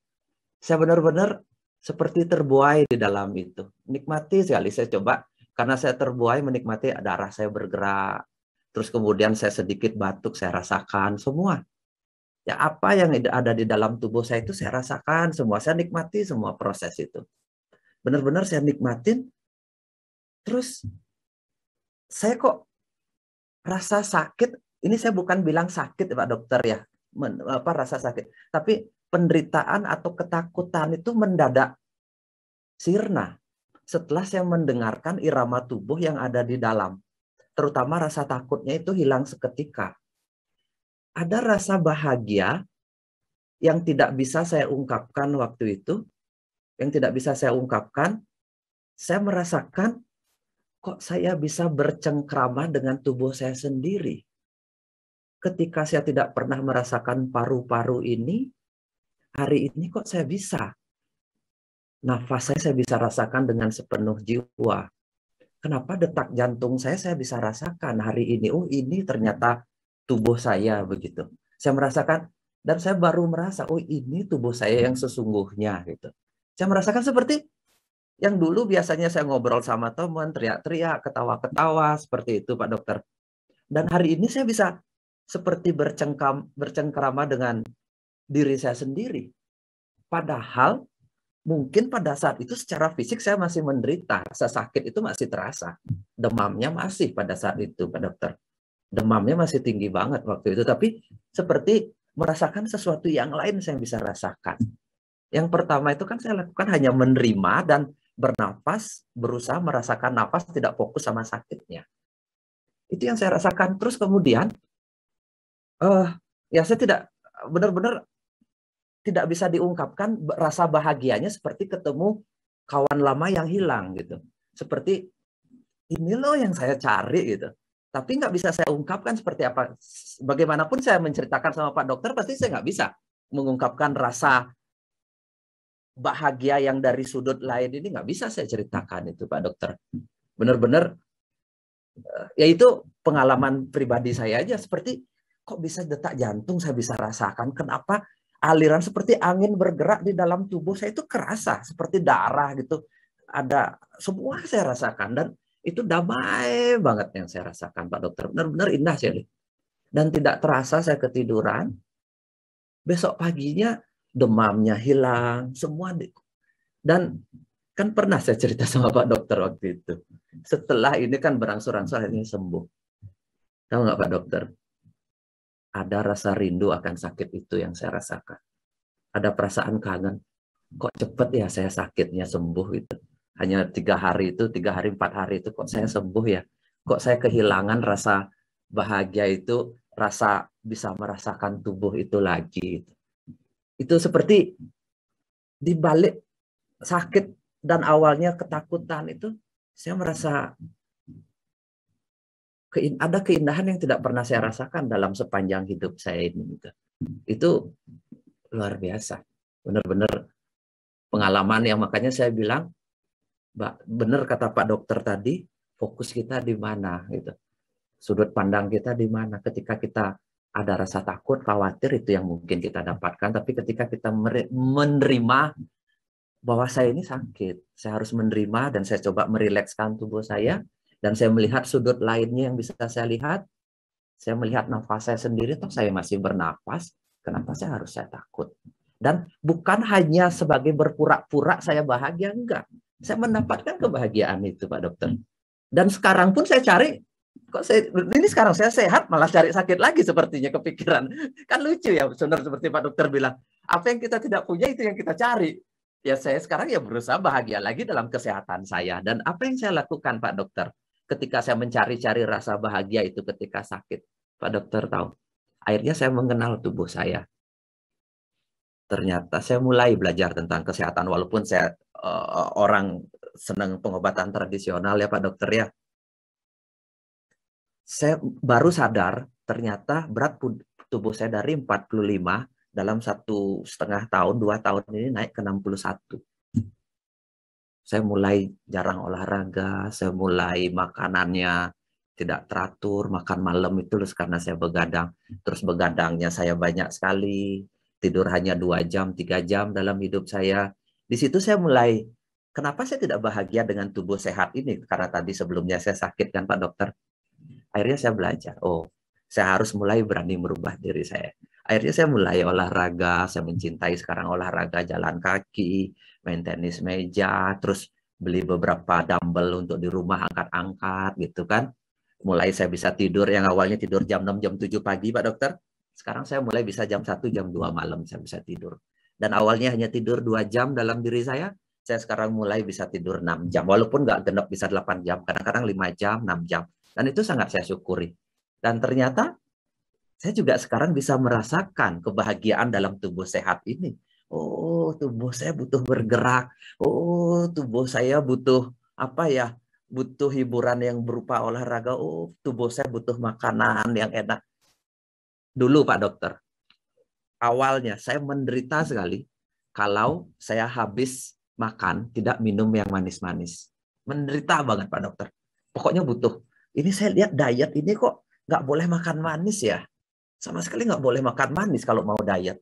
saya benar-benar seperti terbuai di dalam itu nikmati sekali saya coba karena saya terbuai menikmati darah saya bergerak terus kemudian saya sedikit batuk saya rasakan semua ya apa yang ada di dalam tubuh saya itu saya rasakan semua saya nikmati semua proses itu benar-benar saya nikmatin terus saya kok rasa sakit ini saya bukan bilang sakit pak dokter ya men, apa rasa sakit tapi penderitaan atau ketakutan itu mendadak sirna setelah saya mendengarkan irama tubuh yang ada di dalam terutama rasa takutnya itu hilang seketika ada rasa bahagia yang tidak bisa saya ungkapkan waktu itu, yang tidak bisa saya ungkapkan, saya merasakan kok saya bisa bercengkrama dengan tubuh saya sendiri. Ketika saya tidak pernah merasakan paru-paru ini, hari ini kok saya bisa. Nafas saya saya bisa rasakan dengan sepenuh jiwa. Kenapa detak jantung saya saya bisa rasakan hari ini? Oh, ini ternyata tubuh saya begitu. Saya merasakan dan saya baru merasa oh ini tubuh saya yang sesungguhnya gitu. Saya merasakan seperti yang dulu biasanya saya ngobrol sama teman, teriak-teriak, ketawa-ketawa seperti itu Pak Dokter. Dan hari ini saya bisa seperti bercengkam bercengkrama dengan diri saya sendiri. Padahal mungkin pada saat itu secara fisik saya masih menderita, saya sakit itu masih terasa, demamnya masih pada saat itu Pak Dokter demamnya masih tinggi banget waktu itu tapi seperti merasakan sesuatu yang lain saya bisa rasakan yang pertama itu kan saya lakukan hanya menerima dan bernapas berusaha merasakan nafas tidak fokus sama sakitnya itu yang saya rasakan terus kemudian uh, ya saya tidak benar-benar tidak bisa diungkapkan rasa bahagianya seperti ketemu kawan lama yang hilang gitu seperti ini loh yang saya cari gitu tapi nggak bisa saya ungkapkan seperti apa. Bagaimanapun saya menceritakan sama Pak Dokter, pasti saya nggak bisa mengungkapkan rasa bahagia yang dari sudut lain ini nggak bisa saya ceritakan itu Pak Dokter. Benar-benar eh, yaitu pengalaman pribadi saya aja seperti kok bisa detak jantung saya bisa rasakan kenapa aliran seperti angin bergerak di dalam tubuh saya itu kerasa seperti darah gitu ada semua saya rasakan dan itu damai banget yang saya rasakan Pak Dokter. Benar-benar indah sekali. Dan tidak terasa saya ketiduran. Besok paginya demamnya hilang, semua dan kan pernah saya cerita sama Pak Dokter waktu itu. Setelah ini kan berangsur-angsur ini sembuh. Tahu nggak Pak Dokter? Ada rasa rindu akan sakit itu yang saya rasakan. Ada perasaan kangen. Kok cepet ya saya sakitnya sembuh gitu hanya tiga hari itu tiga hari empat hari itu kok saya sembuh ya kok saya kehilangan rasa bahagia itu rasa bisa merasakan tubuh itu lagi gitu. itu seperti dibalik sakit dan awalnya ketakutan itu saya merasa ada keindahan yang tidak pernah saya rasakan dalam sepanjang hidup saya ini gitu. Itu luar biasa. Benar-benar pengalaman yang makanya saya bilang benar kata Pak Dokter tadi, fokus kita di mana gitu. Sudut pandang kita di mana ketika kita ada rasa takut, khawatir itu yang mungkin kita dapatkan, tapi ketika kita menerima bahwa saya ini sakit, saya harus menerima dan saya coba merilekskan tubuh saya dan saya melihat sudut lainnya yang bisa saya lihat, saya melihat nafas saya sendiri, toh saya masih bernafas, kenapa saya harus saya takut? Dan bukan hanya sebagai berpura-pura saya bahagia, enggak. Saya mendapatkan kebahagiaan itu, Pak Dokter. Dan sekarang pun saya cari kok saya ini sekarang saya sehat malah cari sakit lagi sepertinya kepikiran kan lucu ya sebenarnya seperti pak dokter bilang apa yang kita tidak punya itu yang kita cari ya saya sekarang ya berusaha bahagia lagi dalam kesehatan saya dan apa yang saya lakukan pak dokter ketika saya mencari-cari rasa bahagia itu ketika sakit pak dokter tahu akhirnya saya mengenal tubuh saya ternyata saya mulai belajar tentang kesehatan walaupun saya uh, orang senang pengobatan tradisional ya Pak Dokter ya. Saya baru sadar ternyata berat tubuh saya dari 45 dalam satu setengah tahun, dua tahun ini naik ke 61. Saya mulai jarang olahraga, saya mulai makanannya tidak teratur, makan malam itu terus karena saya begadang. Terus begadangnya saya banyak sekali, tidur hanya dua jam, tiga jam dalam hidup saya di situ saya mulai, kenapa saya tidak bahagia dengan tubuh sehat ini? Karena tadi sebelumnya saya sakit kan Pak Dokter. Akhirnya saya belajar, oh saya harus mulai berani merubah diri saya. Akhirnya saya mulai olahraga, saya mencintai sekarang olahraga jalan kaki, main tenis meja, terus beli beberapa dumbbell untuk di rumah angkat-angkat gitu kan. Mulai saya bisa tidur yang awalnya tidur jam 6 jam 7 pagi Pak Dokter. Sekarang saya mulai bisa jam 1 jam 2 malam saya bisa tidur dan awalnya hanya tidur dua jam dalam diri saya, saya sekarang mulai bisa tidur 6 jam. Walaupun nggak genap bisa 8 jam, kadang-kadang 5 jam, 6 jam. Dan itu sangat saya syukuri. Dan ternyata saya juga sekarang bisa merasakan kebahagiaan dalam tubuh sehat ini. Oh, tubuh saya butuh bergerak. Oh, tubuh saya butuh apa ya? Butuh hiburan yang berupa olahraga. Oh, tubuh saya butuh makanan yang enak. Dulu Pak Dokter, awalnya saya menderita sekali kalau saya habis makan tidak minum yang manis-manis. Menderita banget Pak Dokter. Pokoknya butuh. Ini saya lihat diet ini kok nggak boleh makan manis ya. Sama sekali nggak boleh makan manis kalau mau diet.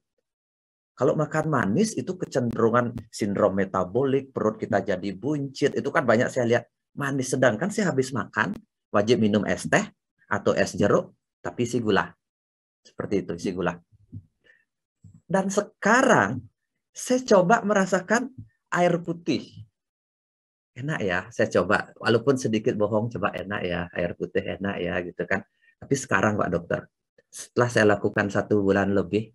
Kalau makan manis itu kecenderungan sindrom metabolik, perut kita jadi buncit. Itu kan banyak saya lihat manis. Sedangkan saya habis makan, wajib minum es teh atau es jeruk, tapi si gula. Seperti itu, si gula. Dan sekarang saya coba merasakan air putih. Enak ya, saya coba. Walaupun sedikit bohong, coba enak ya, air putih enak ya gitu kan. Tapi sekarang Pak Dokter, setelah saya lakukan satu bulan lebih,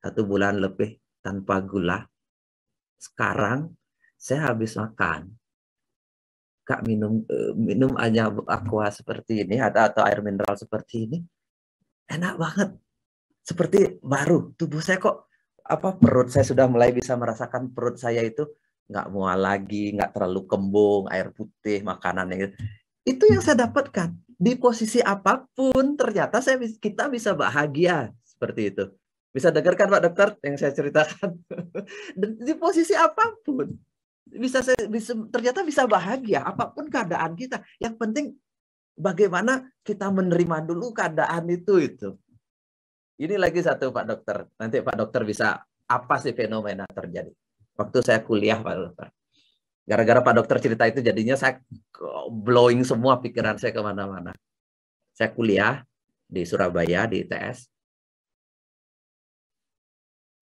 satu bulan lebih tanpa gula, sekarang saya habis makan, kak minum eh, minum hanya aqua seperti ini atau atau air mineral seperti ini enak banget seperti baru tubuh saya kok apa perut saya sudah mulai bisa merasakan perut saya itu nggak mual lagi, nggak terlalu kembung, air putih, makanan yang gitu. Itu yang saya dapatkan di posisi apapun ternyata saya kita bisa bahagia seperti itu. Bisa dengarkan Pak Dokter yang saya ceritakan di posisi apapun bisa saya bisa ternyata bisa bahagia apapun keadaan kita. Yang penting bagaimana kita menerima dulu keadaan itu itu ini lagi satu Pak Dokter. Nanti Pak Dokter bisa apa sih fenomena terjadi. Waktu saya kuliah Pak Dokter. Gara-gara Pak Dokter cerita itu jadinya saya blowing semua pikiran saya kemana-mana. Saya kuliah di Surabaya, di ITS.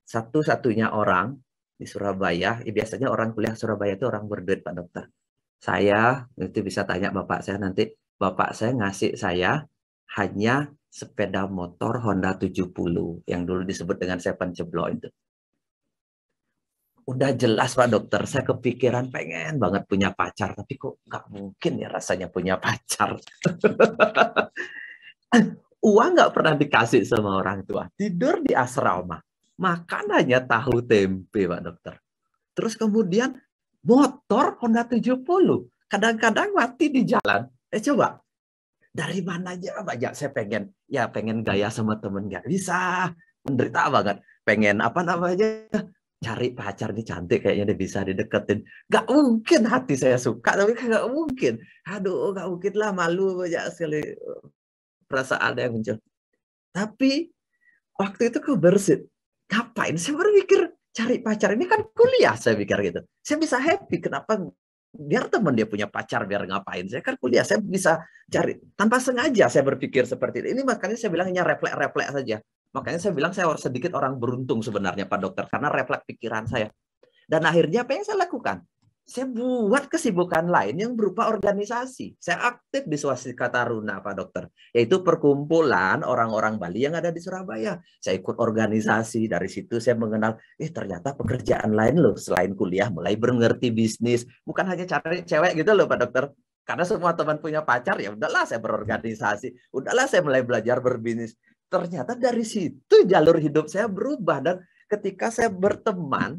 Satu-satunya orang di Surabaya, ya biasanya orang kuliah Surabaya itu orang berduit Pak Dokter. Saya, nanti bisa tanya Bapak saya nanti, Bapak saya ngasih saya hanya sepeda motor Honda 70 yang dulu disebut dengan Seven ceblo itu. Udah jelas Pak Dokter, saya kepikiran pengen banget punya pacar, tapi kok nggak mungkin ya rasanya punya pacar. Uang nggak pernah dikasih sama orang tua, tidur di asrama, makan hanya tahu tempe Pak Dokter. Terus kemudian motor Honda 70, kadang-kadang mati di jalan. Eh coba, dari mana aja banyak saya pengen ya pengen gaya sama temen nggak bisa menderita banget pengen apa namanya cari pacar nih cantik kayaknya dia bisa dideketin Gak mungkin hati saya suka tapi nggak mungkin aduh gak mungkin lah malu banyak sekali eh, perasaan yang muncul tapi waktu itu kau bersih. ngapain saya baru mikir cari pacar ini kan kuliah saya pikir gitu saya bisa happy kenapa biar teman dia punya pacar biar ngapain saya kan kuliah saya bisa cari tanpa sengaja saya berpikir seperti itu ini makanya saya bilang hanya refleks-refleks saja makanya saya bilang saya sedikit orang beruntung sebenarnya Pak Dokter karena refleks pikiran saya dan akhirnya apa yang saya lakukan saya buat kesibukan lain yang berupa organisasi. Saya aktif di Swastika Taruna, Pak Dokter, yaitu perkumpulan orang-orang Bali yang ada di Surabaya. Saya ikut organisasi, dari situ saya mengenal, eh ternyata pekerjaan lain loh selain kuliah, mulai mengerti bisnis, bukan hanya cari cewek gitu loh, Pak Dokter. Karena semua teman punya pacar, ya udahlah saya berorganisasi, udahlah saya mulai belajar berbisnis. Ternyata dari situ jalur hidup saya berubah dan ketika saya berteman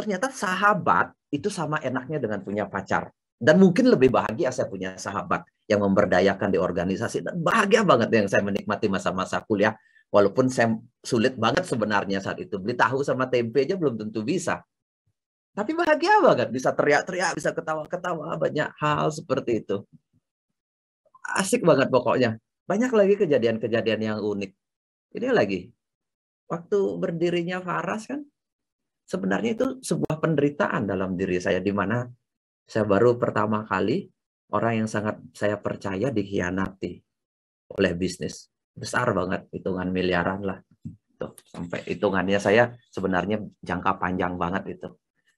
ternyata sahabat itu sama enaknya dengan punya pacar. Dan mungkin lebih bahagia saya punya sahabat yang memberdayakan di organisasi. Dan bahagia banget yang saya menikmati masa-masa kuliah. Walaupun saya sulit banget sebenarnya saat itu. Beli tahu sama tempe aja belum tentu bisa. Tapi bahagia banget. Bisa teriak-teriak, bisa ketawa-ketawa. Banyak hal seperti itu. Asik banget pokoknya. Banyak lagi kejadian-kejadian yang unik. Ini lagi. Waktu berdirinya Faras kan sebenarnya itu sebuah penderitaan dalam diri saya di mana saya baru pertama kali orang yang sangat saya percaya dikhianati oleh bisnis besar banget hitungan miliaran lah tuh gitu. sampai hitungannya saya sebenarnya jangka panjang banget itu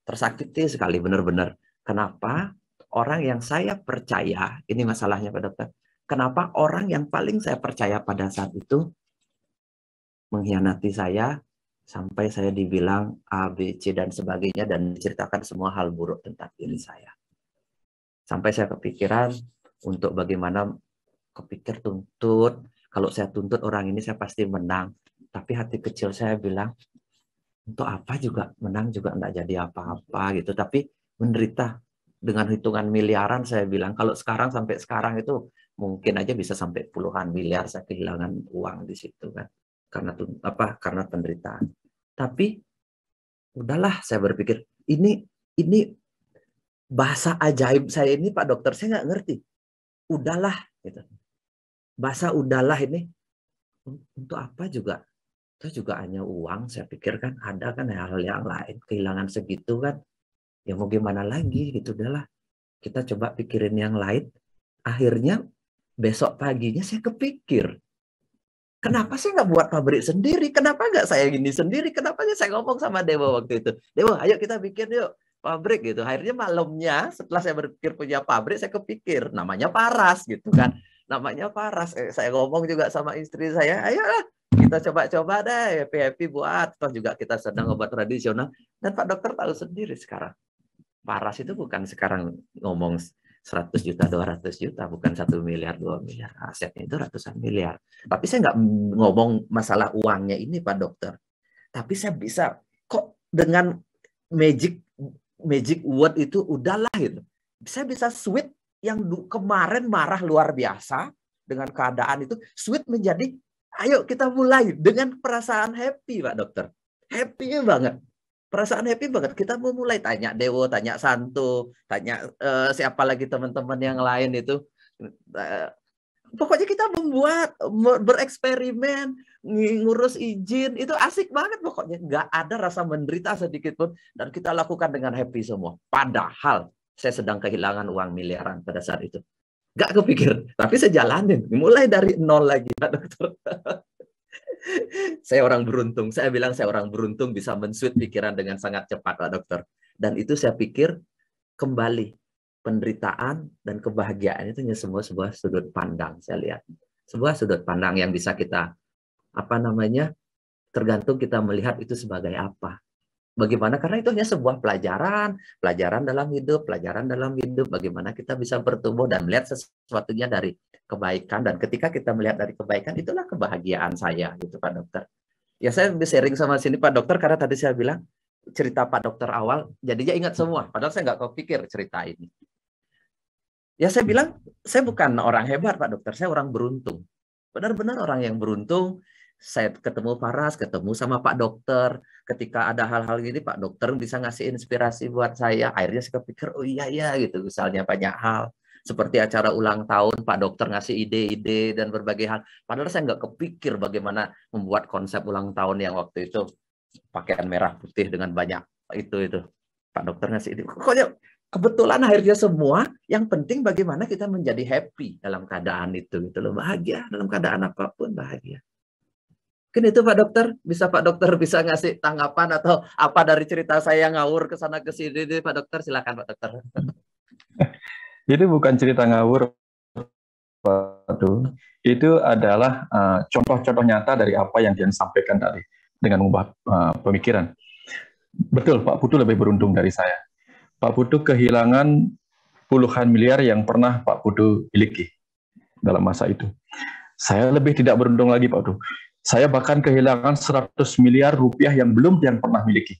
tersakiti sekali benar-benar kenapa orang yang saya percaya ini masalahnya Pak Dokter kenapa orang yang paling saya percaya pada saat itu mengkhianati saya sampai saya dibilang A, B, C dan sebagainya dan diceritakan semua hal buruk tentang diri saya. Sampai saya kepikiran untuk bagaimana kepikir tuntut, kalau saya tuntut orang ini saya pasti menang. Tapi hati kecil saya bilang, untuk apa juga menang juga enggak jadi apa-apa gitu. Tapi menderita dengan hitungan miliaran saya bilang kalau sekarang sampai sekarang itu mungkin aja bisa sampai puluhan miliar saya kehilangan uang di situ kan karena apa karena penderitaan tapi udahlah saya berpikir ini ini bahasa ajaib saya ini Pak Dokter saya nggak ngerti. Udahlah gitu. Bahasa udahlah ini untuk apa juga? Itu juga hanya uang saya pikir kan ada kan hal yang lain kehilangan segitu kan ya mau gimana lagi gitu udahlah kita coba pikirin yang lain akhirnya besok paginya saya kepikir Kenapa sih nggak buat pabrik sendiri? Kenapa nggak saya gini sendiri? Kenapa sih saya ngomong sama Dewa waktu itu? Dewa, ayo kita bikin yuk pabrik gitu. Akhirnya malamnya setelah saya berpikir punya pabrik, saya kepikir namanya Paras gitu kan. Namanya Paras. Eh, saya ngomong juga sama istri saya, ayolah kita coba-coba deh happy happy buat Atau juga kita sedang obat tradisional dan Pak Dokter tahu sendiri sekarang Paras itu bukan sekarang ngomong 100 juta, 200 juta, bukan satu miliar, 2 miliar. Asetnya itu ratusan miliar. Tapi saya nggak ngomong masalah uangnya ini Pak Dokter. Tapi saya bisa kok dengan magic magic word itu udahlah gitu. Saya bisa sweet yang kemarin marah luar biasa dengan keadaan itu sweet menjadi ayo kita mulai dengan perasaan happy Pak Dokter. Happy banget perasaan happy banget. Kita mau mulai tanya Dewo, tanya Santo, tanya uh, siapa lagi teman-teman yang lain itu. Uh, pokoknya kita membuat bereksperimen, ngurus izin itu asik banget pokoknya. Nggak ada rasa menderita sedikit pun dan kita lakukan dengan happy semua. Padahal saya sedang kehilangan uang miliaran pada saat itu. Gak kepikir, tapi saya jalanin. Mulai dari nol lagi, Pak Dokter. saya orang beruntung. Saya bilang saya orang beruntung bisa mensuit pikiran dengan sangat cepat, Pak Dokter. Dan itu saya pikir kembali penderitaan dan kebahagiaan itu hanya sebuah sebuah sudut pandang saya lihat. Sebuah sudut pandang yang bisa kita apa namanya? tergantung kita melihat itu sebagai apa. Bagaimana? Karena itu hanya sebuah pelajaran, pelajaran dalam hidup, pelajaran dalam hidup. Bagaimana kita bisa bertumbuh dan melihat sesuatunya dari kebaikan. Dan ketika kita melihat dari kebaikan, itulah kebahagiaan saya, gitu Pak Dokter. Ya saya sharing sama sini Pak Dokter karena tadi saya bilang cerita Pak Dokter awal, jadinya ingat semua. Padahal saya nggak kepikir cerita ini. Ya saya bilang, saya bukan orang hebat Pak Dokter, saya orang beruntung. Benar-benar orang yang beruntung, saya ketemu Faras, ketemu sama Pak Dokter, ketika ada hal-hal gini Pak dokter bisa ngasih inspirasi buat saya akhirnya saya kepikir oh iya iya gitu misalnya banyak hal seperti acara ulang tahun Pak dokter ngasih ide-ide dan berbagai hal padahal saya nggak kepikir bagaimana membuat konsep ulang tahun yang waktu itu pakaian merah putih dengan banyak itu itu Pak dokter ngasih ide pokoknya kebetulan akhirnya semua yang penting bagaimana kita menjadi happy dalam keadaan itu gitu loh bahagia dalam keadaan apapun bahagia Mungkin itu Pak Dokter, bisa Pak Dokter bisa ngasih tanggapan atau apa dari cerita saya ngawur ke sana ke sini Pak Dokter, silakan Pak Dokter. Jadi bukan cerita ngawur Pak Itu adalah eh, contoh-contoh uh, nyata dari apa yang dia sampaikan tadi dengan mengubah uh, pemikiran. Betul, Pak Putu lebih beruntung dari saya. Pak Putu kehilangan puluhan miliar yang pernah Pak Putu miliki dalam masa itu. Saya lebih tidak beruntung lagi Pak Putu. Saya bahkan kehilangan 100 miliar rupiah yang belum yang pernah miliki.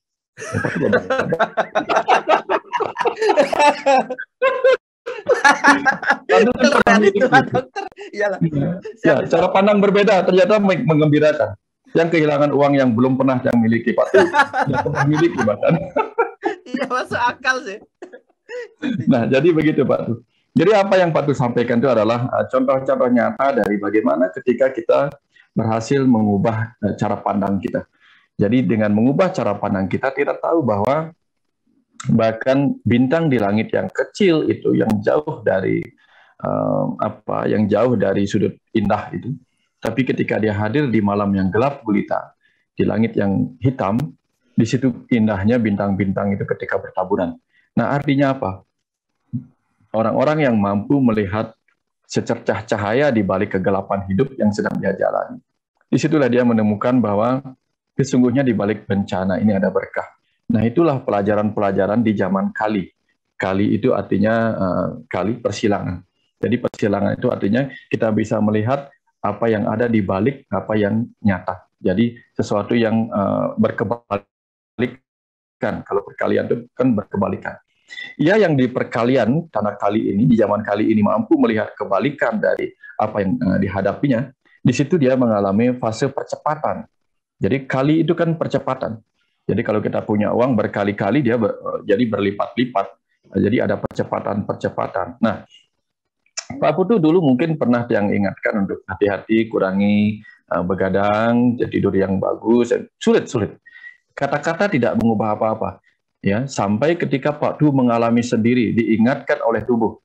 Ya, cara pandang berbeda ternyata mengembirakan. Yang kehilangan uang yang belum pernah yang miliki, Pak. Yang pernah miliki bahkan. Iya, masuk akal sih. Nah, jadi begitu Pak Jadi apa yang patut sampaikan itu adalah eh, contoh-contoh nyata dari bagaimana ketika kita berhasil mengubah e, cara pandang kita. Jadi dengan mengubah cara pandang kita, kita tahu bahwa bahkan bintang di langit yang kecil itu, yang jauh dari um, apa, yang jauh dari sudut indah itu, tapi ketika dia hadir di malam yang gelap gulita, di langit yang hitam, di situ indahnya bintang-bintang itu ketika bertaburan. Nah artinya apa? Orang-orang yang mampu melihat secercah cahaya di balik kegelapan hidup yang sedang dia jalani. Disitulah dia menemukan bahwa sesungguhnya di balik bencana ini ada berkah. Nah itulah pelajaran-pelajaran di zaman kali. Kali itu artinya uh, kali persilangan. Jadi persilangan itu artinya kita bisa melihat apa yang ada di balik apa yang nyata. Jadi sesuatu yang uh, berkebalikan. Kalau perkalian itu kan berkebalikan. Ia yang di perkalian tanah kali ini, di zaman kali ini mampu melihat kebalikan dari apa yang uh, dihadapinya, di situ dia mengalami fase percepatan. Jadi kali itu kan percepatan. Jadi kalau kita punya uang berkali-kali dia ber, uh, jadi berlipat-lipat. Uh, jadi ada percepatan-percepatan. Nah, Pak Putu dulu mungkin pernah yang ingatkan untuk hati-hati, kurangi uh, begadang, tidur yang bagus, sulit-sulit. Kata-kata tidak mengubah apa-apa ya sampai ketika Pak Du mengalami sendiri diingatkan oleh tubuh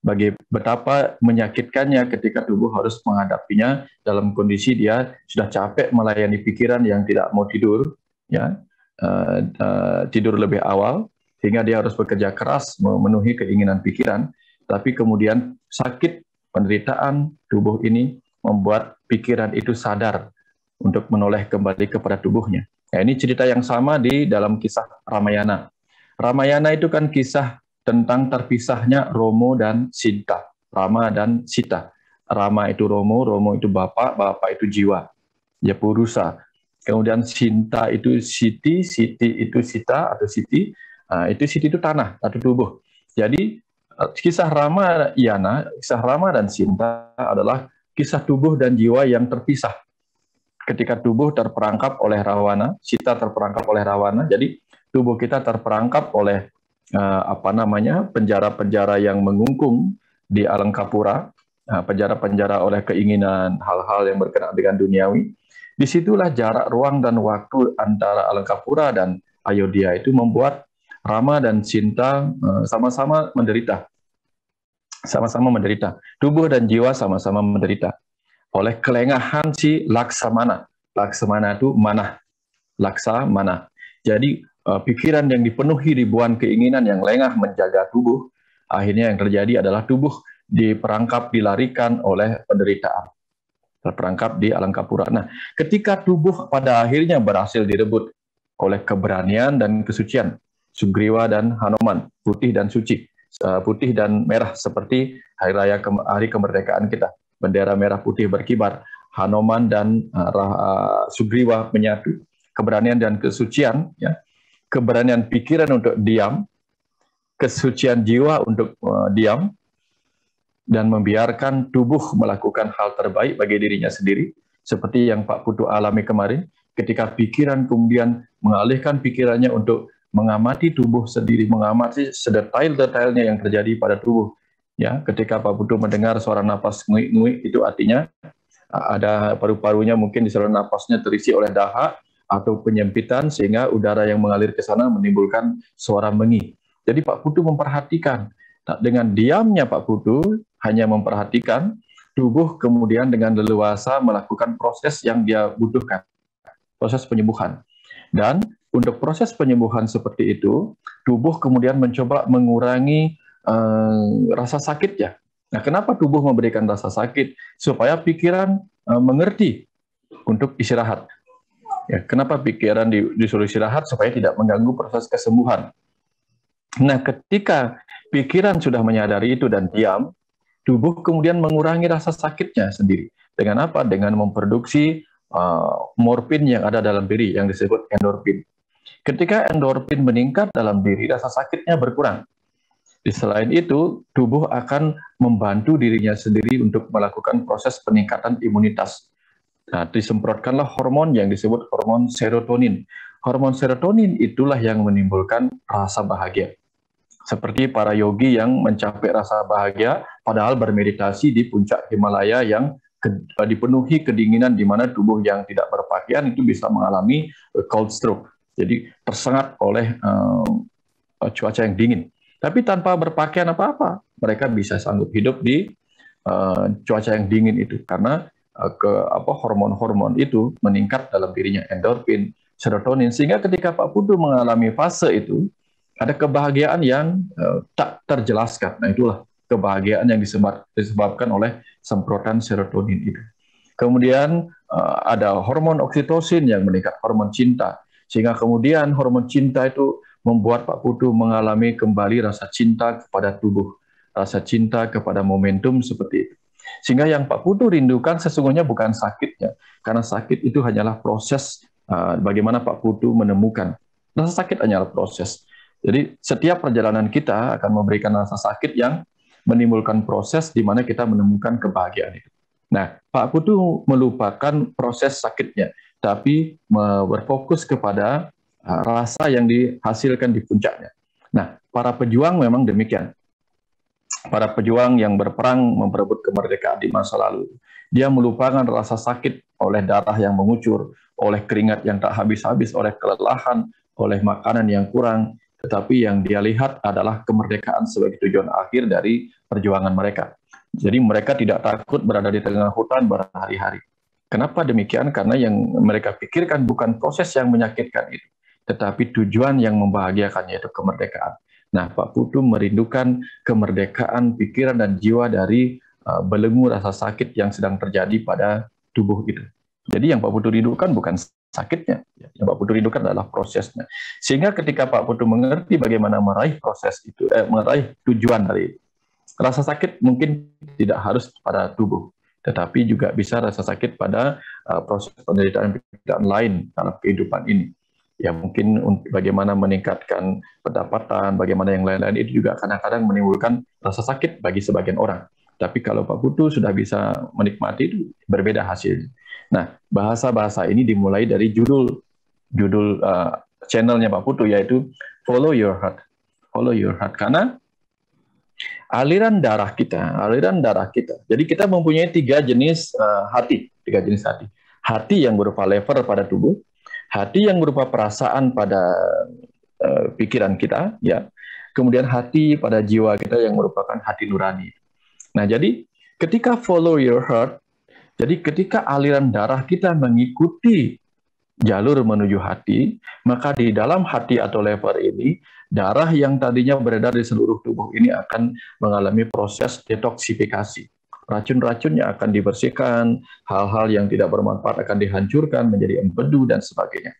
bagi betapa menyakitkannya ketika tubuh harus menghadapinya dalam kondisi dia sudah capek melayani pikiran yang tidak mau tidur ya uh, uh, tidur lebih awal sehingga dia harus bekerja keras memenuhi keinginan pikiran tapi kemudian sakit penderitaan tubuh ini membuat pikiran itu sadar untuk menoleh kembali kepada tubuhnya Nah, ini cerita yang sama di dalam kisah Ramayana. Ramayana itu kan kisah tentang terpisahnya Romo dan Sita. Rama dan Sita. Rama itu Romo, Romo itu bapak, bapak itu jiwa, ya purusa. Kemudian Sinta itu Siti, Siti itu Sita atau Siti, nah, itu Siti itu tanah atau tubuh. Jadi eh, kisah Rama Yana, kisah Rama dan Sinta adalah kisah tubuh dan jiwa yang terpisah ketika tubuh terperangkap oleh rawana, sita terperangkap oleh rawana, jadi tubuh kita terperangkap oleh uh, apa namanya penjara-penjara yang mengungkung di Alengkapura, eh, penjara-penjara oleh keinginan hal-hal yang berkenaan dengan duniawi. Disitulah jarak ruang dan waktu antara Alengkapura dan Ayodhya itu membuat Rama dan Sinta eh, sama-sama menderita. Sama-sama menderita. Tubuh dan jiwa sama-sama menderita oleh kelengahan si Laksamana. Laksamana itu mana? Laksamana. Jadi eh, pikiran yang dipenuhi ribuan keinginan yang lengah menjaga tubuh, akhirnya yang terjadi adalah tubuh diperangkap dilarikan oleh penderitaan. Terperangkap di alam kapura. Nah, ketika tubuh pada akhirnya berhasil direbut oleh keberanian dan kesucian, Sugriwa dan Hanoman, putih dan suci, eh, putih dan merah seperti hari raya hari kemerdekaan kita bendera merah putih berkibar, Hanoman dan uh, Sugriwa menyatu, keberanian dan kesucian, ya, keberanian pikiran untuk diam, kesucian jiwa untuk uh, diam, dan membiarkan tubuh melakukan hal terbaik bagi dirinya sendiri, seperti yang Pak Putu alami kemarin, ketika pikiran kemudian mengalihkan pikirannya untuk mengamati tubuh sendiri, mengamati sedetail-detailnya yang terjadi pada tubuh, Ya, ketika Pak Budu mendengar suara napas nguik-nguik itu artinya ada paru-parunya mungkin di saluran napasnya terisi oleh dahak atau penyempitan sehingga udara yang mengalir ke sana menimbulkan suara mengi. Jadi Pak Putu memperhatikan. Nah, dengan diamnya Pak Putu hanya memperhatikan, tubuh kemudian dengan leluasa melakukan proses yang dia butuhkan, proses penyembuhan. Dan untuk proses penyembuhan seperti itu, tubuh kemudian mencoba mengurangi Eh, rasa sakit ya. Nah, kenapa tubuh memberikan rasa sakit? Supaya pikiran uh, mengerti untuk istirahat. Ya, kenapa pikiran di, disuruh istirahat supaya tidak mengganggu proses kesembuhan. Nah, ketika pikiran sudah menyadari itu dan diam, tubuh kemudian mengurangi rasa sakitnya sendiri. Dengan apa? Dengan memproduksi uh, morfin yang ada dalam diri yang disebut endorfin. Ketika endorfin meningkat dalam diri, rasa sakitnya berkurang. Di selain itu, tubuh akan membantu dirinya sendiri untuk melakukan proses peningkatan imunitas. Nah, disemprotkanlah hormon yang disebut hormon serotonin. Hormon serotonin itulah yang menimbulkan rasa bahagia. Seperti para yogi yang mencapai rasa bahagia, padahal bermeditasi di puncak Himalaya yang dipenuhi kedinginan di mana tubuh yang tidak berpakaian itu bisa mengalami eh, cold stroke. Jadi tersengat oleh um, cuaca yang dingin. Tapi tanpa berpakaian apa-apa, mereka bisa sanggup hidup di uh, cuaca yang dingin itu karena uh, ke apa hormon-hormon itu meningkat dalam dirinya endorfin, serotonin sehingga ketika Pak Pudu mengalami fase itu ada kebahagiaan yang uh, tak terjelaskan. Nah, itulah kebahagiaan yang disebabkan oleh semprotan serotonin itu. Kemudian uh, ada hormon oksitosin yang meningkat hormon cinta sehingga kemudian hormon cinta itu membuat Pak Putu mengalami kembali rasa cinta kepada tubuh, rasa cinta kepada momentum seperti itu. Sehingga yang Pak Putu rindukan sesungguhnya bukan sakitnya, karena sakit itu hanyalah proses uh, bagaimana Pak Putu menemukan. Rasa sakit hanyalah proses. Jadi setiap perjalanan kita akan memberikan rasa sakit yang menimbulkan proses di mana kita menemukan kebahagiaan itu. Nah, Pak Putu melupakan proses sakitnya, tapi berfokus kepada rasa yang dihasilkan di puncaknya. Nah, para pejuang memang demikian. Para pejuang yang berperang memperebut kemerdekaan di masa lalu, dia melupakan rasa sakit oleh darah yang mengucur, oleh keringat yang tak habis-habis, oleh kelelahan, oleh makanan yang kurang, tetapi yang dia lihat adalah kemerdekaan sebagai tujuan akhir dari perjuangan mereka. Jadi mereka tidak takut berada di tengah hutan berhari-hari. Kenapa demikian? Karena yang mereka pikirkan bukan proses yang menyakitkan itu, tetapi tujuan yang membahagiakan yaitu kemerdekaan. Nah, Pak Putu merindukan kemerdekaan pikiran dan jiwa dari uh, belenggu rasa sakit yang sedang terjadi pada tubuh itu. Jadi yang Pak Putu rindukan bukan sakitnya, ya. yang Pak Putu rindukan adalah prosesnya. Sehingga ketika Pak Putu mengerti bagaimana meraih proses itu, eh, meraih tujuan dari itu, rasa sakit mungkin tidak harus pada tubuh, tetapi juga bisa rasa sakit pada uh, proses penderitaan penderitaan lain dalam kehidupan ini ya mungkin bagaimana meningkatkan pendapatan, bagaimana yang lain-lain itu juga kadang-kadang menimbulkan rasa sakit bagi sebagian orang. Tapi kalau Pak Putu sudah bisa menikmati itu berbeda hasilnya. Nah, bahasa-bahasa ini dimulai dari judul judul uh, channelnya Pak Putu yaitu Follow Your Heart. Follow Your Heart karena aliran darah kita, aliran darah kita. Jadi kita mempunyai tiga jenis uh, hati, tiga jenis hati. Hati yang berupa lever pada tubuh, Hati yang berupa perasaan pada uh, pikiran kita, ya. Kemudian hati pada jiwa kita yang merupakan hati nurani. Nah, jadi ketika follow your heart, jadi ketika aliran darah kita mengikuti jalur menuju hati, maka di dalam hati atau lever ini, darah yang tadinya beredar di seluruh tubuh ini akan mengalami proses detoksifikasi racun racunnya akan dibersihkan, hal-hal yang tidak bermanfaat akan dihancurkan menjadi empedu dan sebagainya.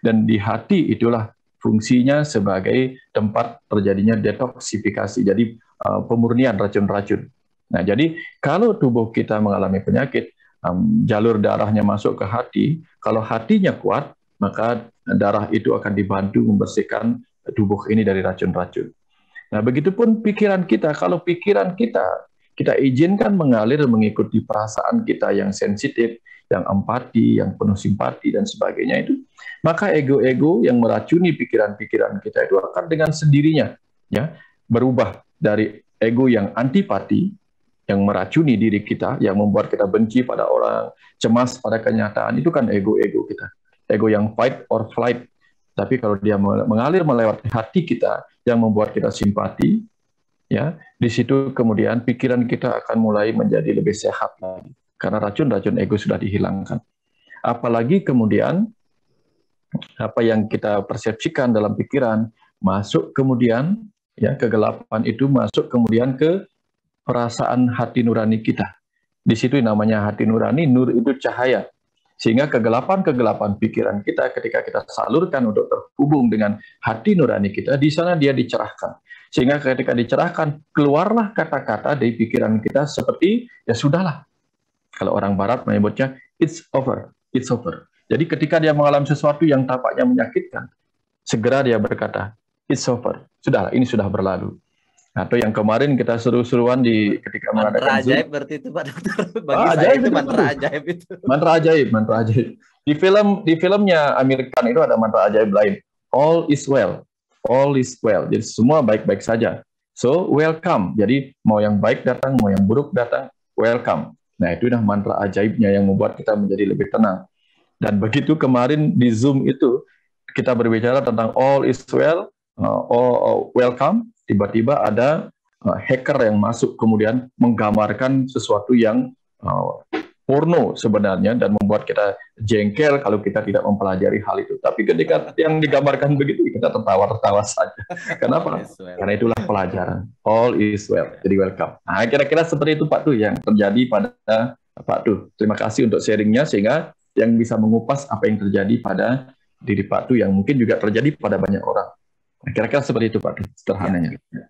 Dan di hati itulah fungsinya sebagai tempat terjadinya detoksifikasi, jadi eh, pemurnian racun-racun. Nah, jadi kalau tubuh kita mengalami penyakit, jalur darahnya masuk ke hati, kalau hatinya kuat, maka darah itu akan dibantu membersihkan tubuh ini dari racun-racun. Nah, begitupun pikiran kita, kalau pikiran kita kita izinkan mengalir mengikuti perasaan kita yang sensitif, yang empati, yang penuh simpati dan sebagainya itu, maka ego-ego yang meracuni pikiran-pikiran kita itu akan dengan sendirinya ya berubah dari ego yang antipati yang meracuni diri kita, yang membuat kita benci pada orang, cemas pada kenyataan, itu kan ego-ego kita. Ego yang fight or flight. Tapi kalau dia mengalir melewati hati kita, yang membuat kita simpati, ya di situ kemudian pikiran kita akan mulai menjadi lebih sehat lagi karena racun-racun ego sudah dihilangkan apalagi kemudian apa yang kita persepsikan dalam pikiran masuk kemudian ya kegelapan itu masuk kemudian ke perasaan hati nurani kita di situ namanya hati nurani nur itu cahaya sehingga kegelapan-kegelapan pikiran kita ketika kita salurkan untuk terhubung dengan hati nurani kita di sana dia dicerahkan sehingga ketika dicerahkan, keluarlah kata-kata dari pikiran kita seperti, ya sudahlah. Kalau orang Barat menyebutnya, it's over, it's over. Jadi ketika dia mengalami sesuatu yang tampaknya menyakitkan, segera dia berkata, it's over, sudahlah, ini sudah berlalu. Atau yang kemarin kita seru-seruan di ketika mantra mengadakan ajaib berarti itu Pak Dokter. Bagi ah, ajaib, itu mantra itu. ajaib itu. Mantra ajaib, mantra ajaib. Di film di filmnya Amerikan itu ada mantra ajaib lain. All is well all is well. Jadi semua baik-baik saja. So welcome. Jadi mau yang baik datang, mau yang buruk datang, welcome. Nah itu udah mantra ajaibnya yang membuat kita menjadi lebih tenang. Dan begitu kemarin di Zoom itu kita berbicara tentang all is well, uh, all, all welcome. Tiba-tiba ada uh, hacker yang masuk kemudian menggambarkan sesuatu yang uh, porno sebenarnya dan membuat kita jengkel kalau kita tidak mempelajari hal itu. Tapi ketika yang digambarkan begitu kita tertawa-tertawa saja. Kenapa? Well. Karena itulah pelajaran. All is well. Jadi welcome. Nah, kira-kira seperti itu Pak Tuh yang terjadi pada Pak Tuh. Terima kasih untuk sharingnya sehingga yang bisa mengupas apa yang terjadi pada diri Pak Tuh yang mungkin juga terjadi pada banyak orang. Nah, kira-kira seperti itu Pak Tuh, sederhananya. Ya.